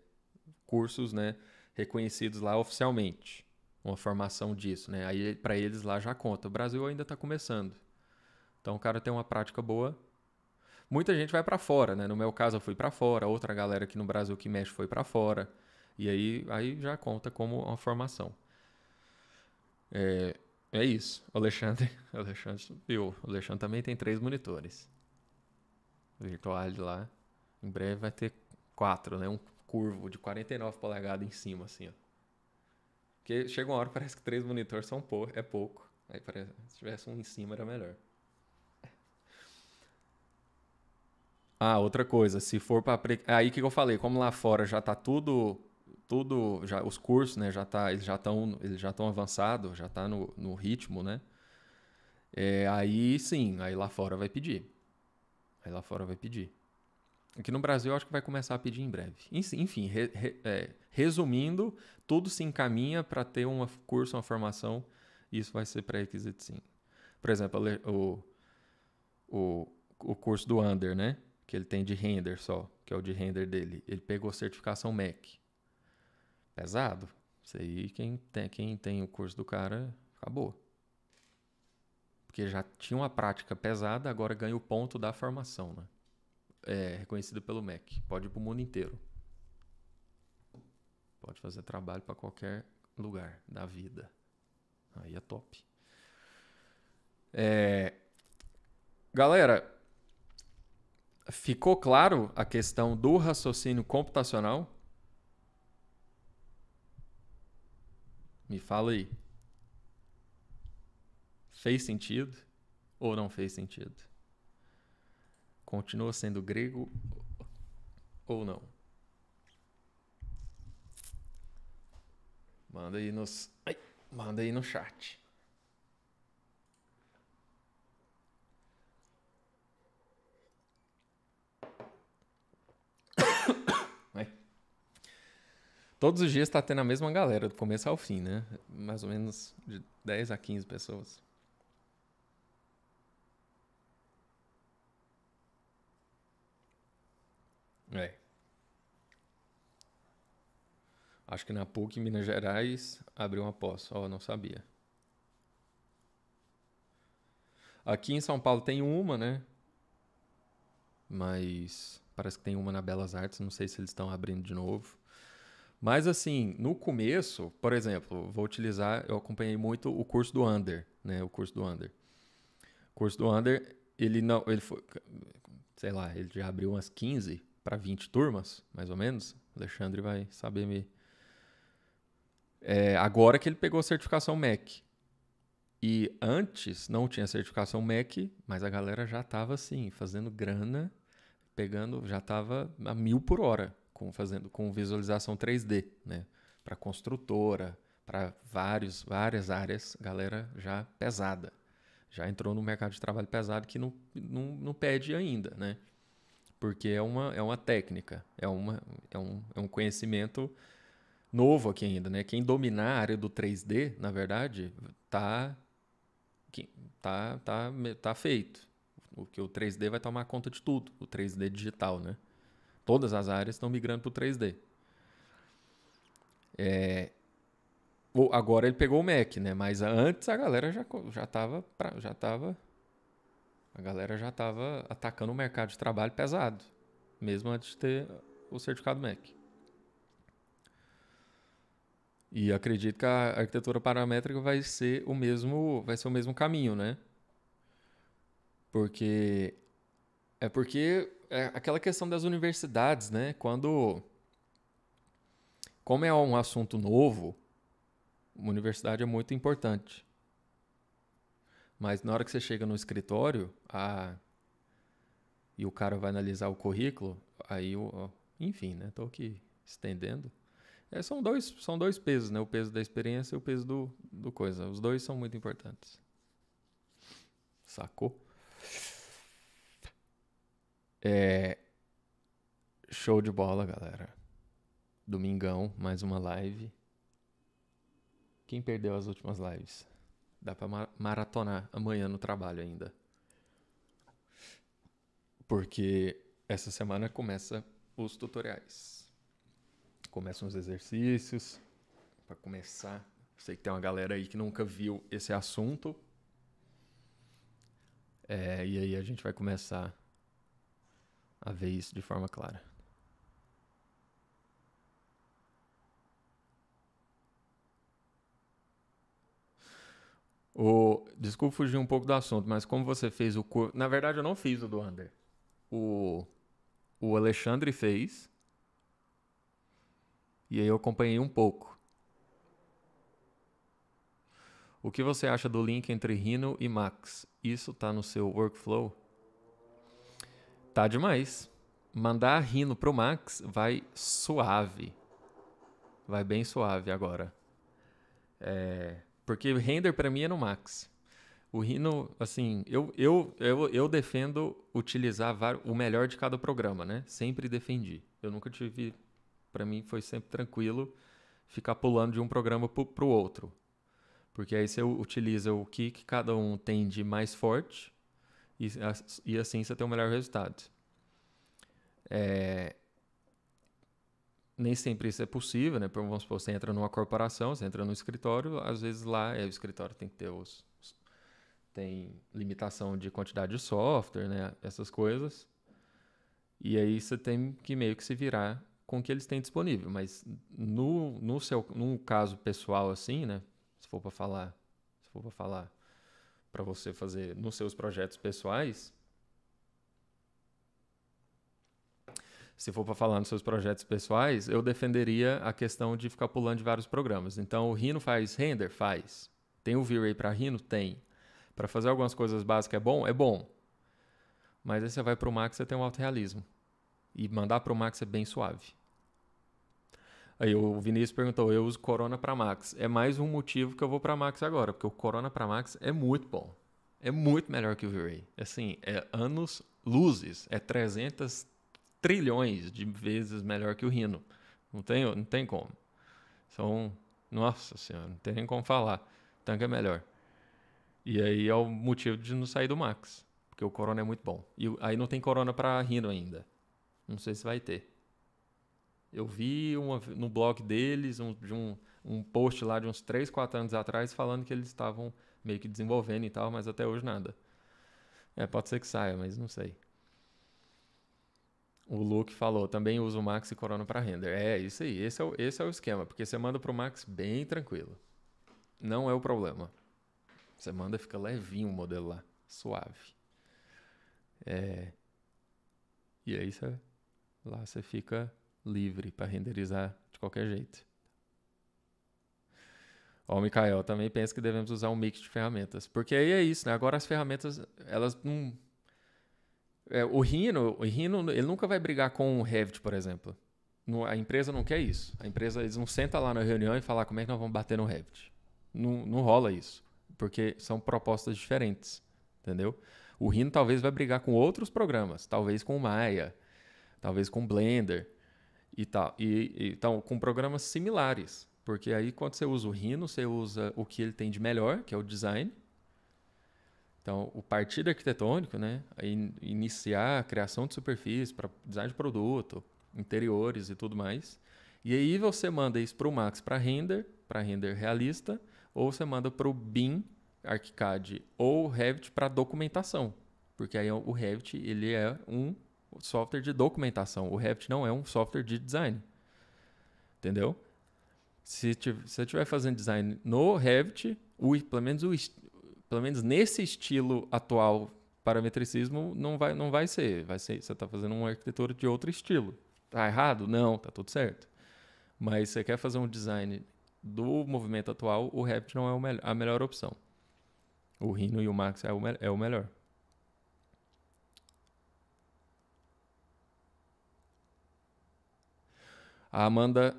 Speaker 1: cursos né, reconhecidos lá oficialmente, uma formação disso. Né? Aí, para eles lá já conta. O Brasil ainda está começando. Então, o cara tem uma prática boa. Muita gente vai para fora, né? No meu caso, eu fui para fora. Outra galera aqui no Brasil que mexe foi para fora. E aí, aí já conta como uma formação. É, é isso. O Alexandre, o Alexandre e o Alexandre também tem três monitores. Virtual lá. Em breve vai ter quatro, né? Um curvo de 49 polegadas em cima, assim, ó. Porque chega uma hora parece que três monitores são pou é pouco. Aí parece, se tivesse um em cima era melhor. Ah, outra coisa, se for para aí que eu falei, como lá fora já tá tudo tudo já os cursos né já tá eles já estão eles já estão avançados já está no, no ritmo né é, aí sim aí lá fora vai pedir aí lá fora vai pedir aqui no Brasil eu acho que vai começar a pedir em breve enfim re, re, é, resumindo tudo se encaminha para ter um curso uma formação isso vai ser pré-requisito sim por exemplo o, o o curso do Under né que ele tem de render só que é o de render dele ele pegou certificação Mac pesado. Isso aí, quem tem, quem tem o curso do cara, acabou. Porque já tinha uma prática pesada, agora ganha o ponto da formação, né? É reconhecido pelo MEC. Pode ir para o mundo inteiro. Pode fazer trabalho para qualquer lugar da vida. Aí é top. É... Galera, ficou claro a questão do raciocínio computacional? Me fala aí. Fez sentido ou não fez sentido? Continua sendo grego ou não? Manda aí nos. Ai, manda aí no chat. Todos os dias está tendo a mesma galera, do começo ao fim, né? Mais ou menos de 10 a 15 pessoas. É. Acho que na PUC, em Minas Gerais, abriu uma pós. Ó, oh, não sabia. Aqui em São Paulo tem uma, né? Mas parece que tem uma na Belas Artes. Não sei se eles estão abrindo de novo. Mas assim, no começo, por exemplo, vou utilizar, eu acompanhei muito o curso do Under, né? O curso do Under. O curso do Under, ele não, ele foi, sei lá, ele já abriu umas 15 para 20 turmas, mais ou menos. O Alexandre vai saber me é, agora que ele pegou a certificação MEC. E antes não tinha certificação MEC, mas a galera já estava assim, fazendo grana, pegando, já estava a mil por hora com, fazendo, com visualização 3D, né? Para construtora, para vários, várias áreas, galera já pesada. Já entrou no mercado de trabalho pesado que não, não, não pede ainda, né? Porque é uma, é uma técnica, é, uma, é, um, é um conhecimento novo aqui ainda, né? Quem dominar a área do 3D, na verdade, tá, tá, tá, tá feito. porque o 3D vai tomar conta de tudo, o 3D digital, né? Todas as áreas estão migrando para é, o 3D. É, agora ele pegou o Mac, né? Mas antes a galera já já estava já tava a galera já estava atacando o mercado de trabalho pesado, mesmo antes de ter o certificado Mac. E acredito que a arquitetura paramétrica vai ser o mesmo, vai ser o mesmo caminho, né? Porque é porque é aquela questão das universidades, né? Quando. Como é um assunto novo, uma universidade é muito importante. Mas na hora que você chega no escritório a... e o cara vai analisar o currículo, aí o. Enfim, né? Estou aqui estendendo. É, são, dois, são dois pesos, né? O peso da experiência e o peso do, do coisa. Os dois são muito importantes. Sacou? É... Show de bola, galera. Domingão, mais uma live. Quem perdeu as últimas lives? Dá pra maratonar amanhã no trabalho ainda. Porque essa semana começa os tutoriais. Começam os exercícios. Para começar, sei que tem uma galera aí que nunca viu esse assunto. É, e aí a gente vai começar a ver isso de forma clara. O, desculpa fugir um pouco do assunto, mas como você fez o curso. Na verdade, eu não fiz o do Under. O, o Alexandre fez. E aí eu acompanhei um pouco. O que você acha do link entre Rhino e Max? Isso está no seu workflow? Tá demais. Mandar rindo pro Max vai suave. Vai bem suave agora. É, porque render para mim é no Max. O Rhino, assim, eu, eu, eu, eu defendo utilizar o melhor de cada programa, né? Sempre defendi. Eu nunca tive. Para mim foi sempre tranquilo ficar pulando de um programa pro, pro outro. Porque aí você utiliza o que, que cada um tem de mais forte e assim e tem o melhor resultado. É, nem sempre isso é possível, né? Vamos supor, você entra numa corporação, você entra num escritório, às vezes lá é, o escritório tem que ter os. tem limitação de quantidade de software, né? Essas coisas. E aí você tem que meio que se virar com o que eles têm disponível. Mas no, no seu no caso pessoal, assim, né? Se for para falar. Se for para falar para você fazer nos seus projetos pessoais, se for para falar nos seus projetos pessoais, eu defenderia a questão de ficar pulando de vários programas. Então, o Rhino faz render? Faz. Tem o V-Ray para Rhino? Tem. Para fazer algumas coisas básicas é bom? É bom. Mas aí você vai para o Max, você tem um alto realismo. E mandar para o Max é bem suave. Aí o Vinícius perguntou: eu uso Corona para Max. É mais um motivo que eu vou para Max agora, porque o Corona para Max é muito bom. É muito melhor que o V-Ray. Assim, é anos luzes. É 300 trilhões de vezes melhor que o Rino. Não tem, não tem como. São. Nossa senhora, não tem nem como falar. Tanque é melhor. E aí é o motivo de não sair do Max. Porque o Corona é muito bom. E aí não tem Corona para Rino ainda. Não sei se vai ter. Eu vi uma, no blog deles um, de um, um post lá de uns 3, 4 anos atrás falando que eles estavam meio que desenvolvendo e tal, mas até hoje nada. É, pode ser que saia, mas não sei. O Luke falou, também usa o Max e Corona para render. É, isso aí, esse é, o, esse é o esquema, porque você manda pro Max bem tranquilo. Não é o problema. Você manda, fica levinho o modelo lá, suave. É... E aí você, lá você fica livre para renderizar de qualquer jeito. Ó, o Mikael também pensa que devemos usar um mix de ferramentas. Porque aí é isso, né? Agora as ferramentas, elas não. É, o Rhino, o Rhino, ele nunca vai brigar com o Revit, por exemplo. a empresa não quer isso. A empresa, eles não sentam lá na reunião e falar ah, como é que nós vamos bater no Revit. Não, não rola isso. Porque são propostas diferentes, entendeu? O Rhino talvez vai brigar com outros programas. Talvez com o Maya, talvez com o Blender e tal. E, e, então, com programas similares, porque aí quando você usa o Rhino, você usa o que ele tem de melhor, que é o design. Então, o partido arquitetônico, né? iniciar a criação de superfície para design de produto, interiores e tudo mais. E aí você manda isso para o Max para render, para render realista, ou você manda para o BIM, ArchiCAD ou Revit para documentação, porque aí o Revit ele é um software de documentação. O Revit não é um software de design. Entendeu? Se você estiver fazendo design no Revit, o, pelo, menos o, pelo menos nesse estilo atual parametricismo, não vai, não vai ser. Vai ser você está fazendo uma arquitetura de outro estilo. Está errado? Não, está tudo certo. Mas você quer fazer um design do movimento atual, o Revit não é a melhor opção. O Rhino e o Max é o, me é o melhor. A Amanda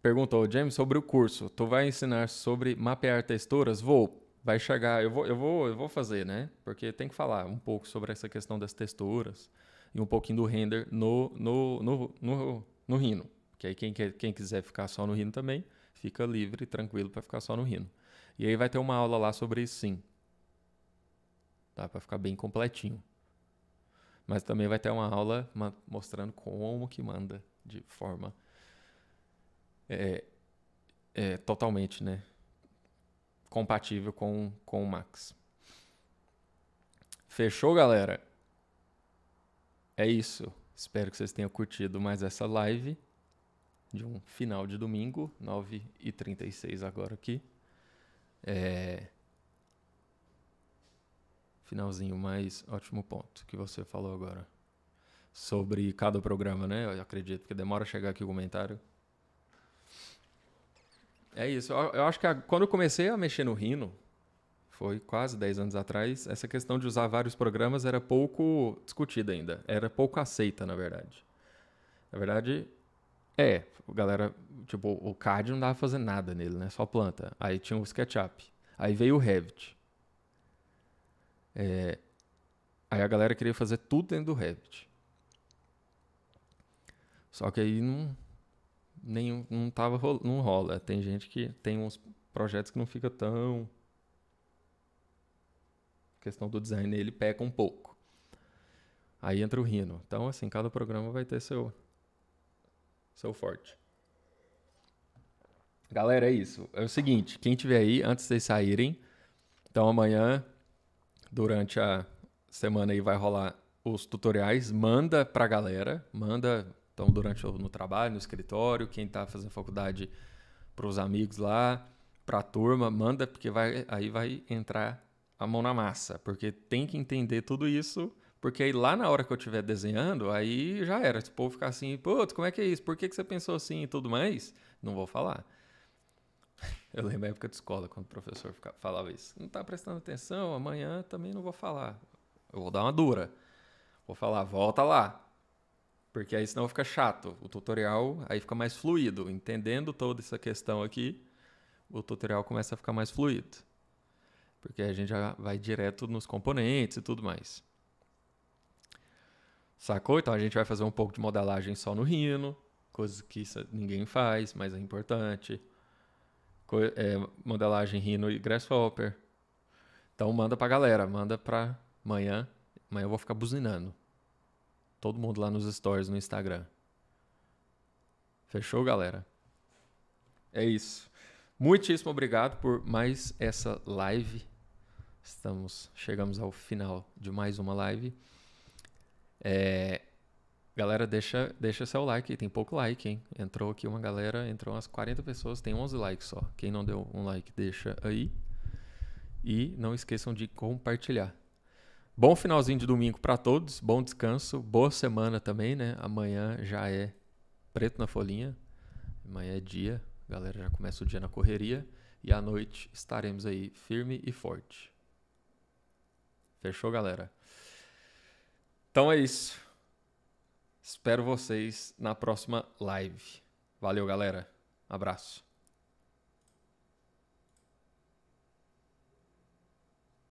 Speaker 1: perguntou, James, sobre o curso. Tu vai ensinar sobre mapear texturas? Vou. Vai chegar, eu vou, eu vou, eu vou fazer, né? Porque tem que falar um pouco sobre essa questão das texturas e um pouquinho do render no, no, no, no, no Rhino. Que aí quem, quem quiser ficar só no Rhino também, fica livre e tranquilo para ficar só no Rhino. E aí vai ter uma aula lá sobre isso sim. Dá Para ficar bem completinho. Mas também vai ter uma aula mostrando como que manda de forma é, é totalmente né, compatível com, com o Max. Fechou, galera? É isso. Espero que vocês tenham curtido mais essa live de um final de domingo, 9h36 agora aqui. É... Finalzinho, mais ótimo ponto que você falou agora. Sobre cada programa, né? Eu acredito, que demora chegar aqui o comentário. É isso. Eu, eu acho que a, quando eu comecei a mexer no Rhino, foi quase 10 anos atrás, essa questão de usar vários programas era pouco discutida ainda. Era pouco aceita, na verdade. Na verdade, é. Galera, tipo, o CAD não dava pra fazer nada nele, né? Só planta. Aí tinha o SketchUp. Aí veio o Revit. É, aí a galera queria fazer tudo dentro do Revit. Só que aí não, nenhum, não tava não rola. Tem gente que tem uns projetos que não fica tão a questão do design, ele peca um pouco. Aí entra o Rhino. Então, assim, cada programa vai ter seu seu forte. Galera, é isso. É o seguinte, quem tiver aí antes de vocês saírem, então amanhã durante a semana aí vai rolar os tutoriais, manda pra galera, manda então, durante no trabalho, no escritório, quem está fazendo faculdade para os amigos lá, para a turma, manda, porque vai, aí vai entrar a mão na massa, porque tem que entender tudo isso, porque aí lá na hora que eu estiver desenhando, aí já era. Se o povo ficar assim, putz, como é que é isso? Por que, que você pensou assim e tudo mais? Não vou falar. Eu lembro a época de escola, quando o professor ficava, falava isso. Não está prestando atenção, amanhã também não vou falar. Eu vou dar uma dura. Vou falar, volta lá porque aí senão fica chato. O tutorial aí fica mais fluido. Entendendo toda essa questão aqui, o tutorial começa a ficar mais fluido. Porque a gente já vai direto nos componentes e tudo mais. Sacou? Então a gente vai fazer um pouco de modelagem só no Rhino, coisa que ninguém faz, mas é importante. Co é, modelagem Rhino e Grasshopper. Então manda pra galera, manda pra amanhã. Amanhã eu vou ficar buzinando todo mundo lá nos stories no Instagram. Fechou, galera? É isso. Muitíssimo obrigado por mais essa live. Estamos chegamos ao final de mais uma live. É, galera, deixa deixa seu like, tem pouco like, hein? Entrou aqui uma galera, entrou umas 40 pessoas, tem 11 likes só. Quem não deu um like, deixa aí. E não esqueçam de compartilhar. Bom finalzinho de domingo para todos, bom descanso, boa semana também, né? Amanhã já é preto na folhinha, amanhã é dia, a galera já começa o dia na correria e à noite estaremos aí firme e forte. Fechou, galera? Então é isso. Espero vocês na próxima live. Valeu, galera. Abraço.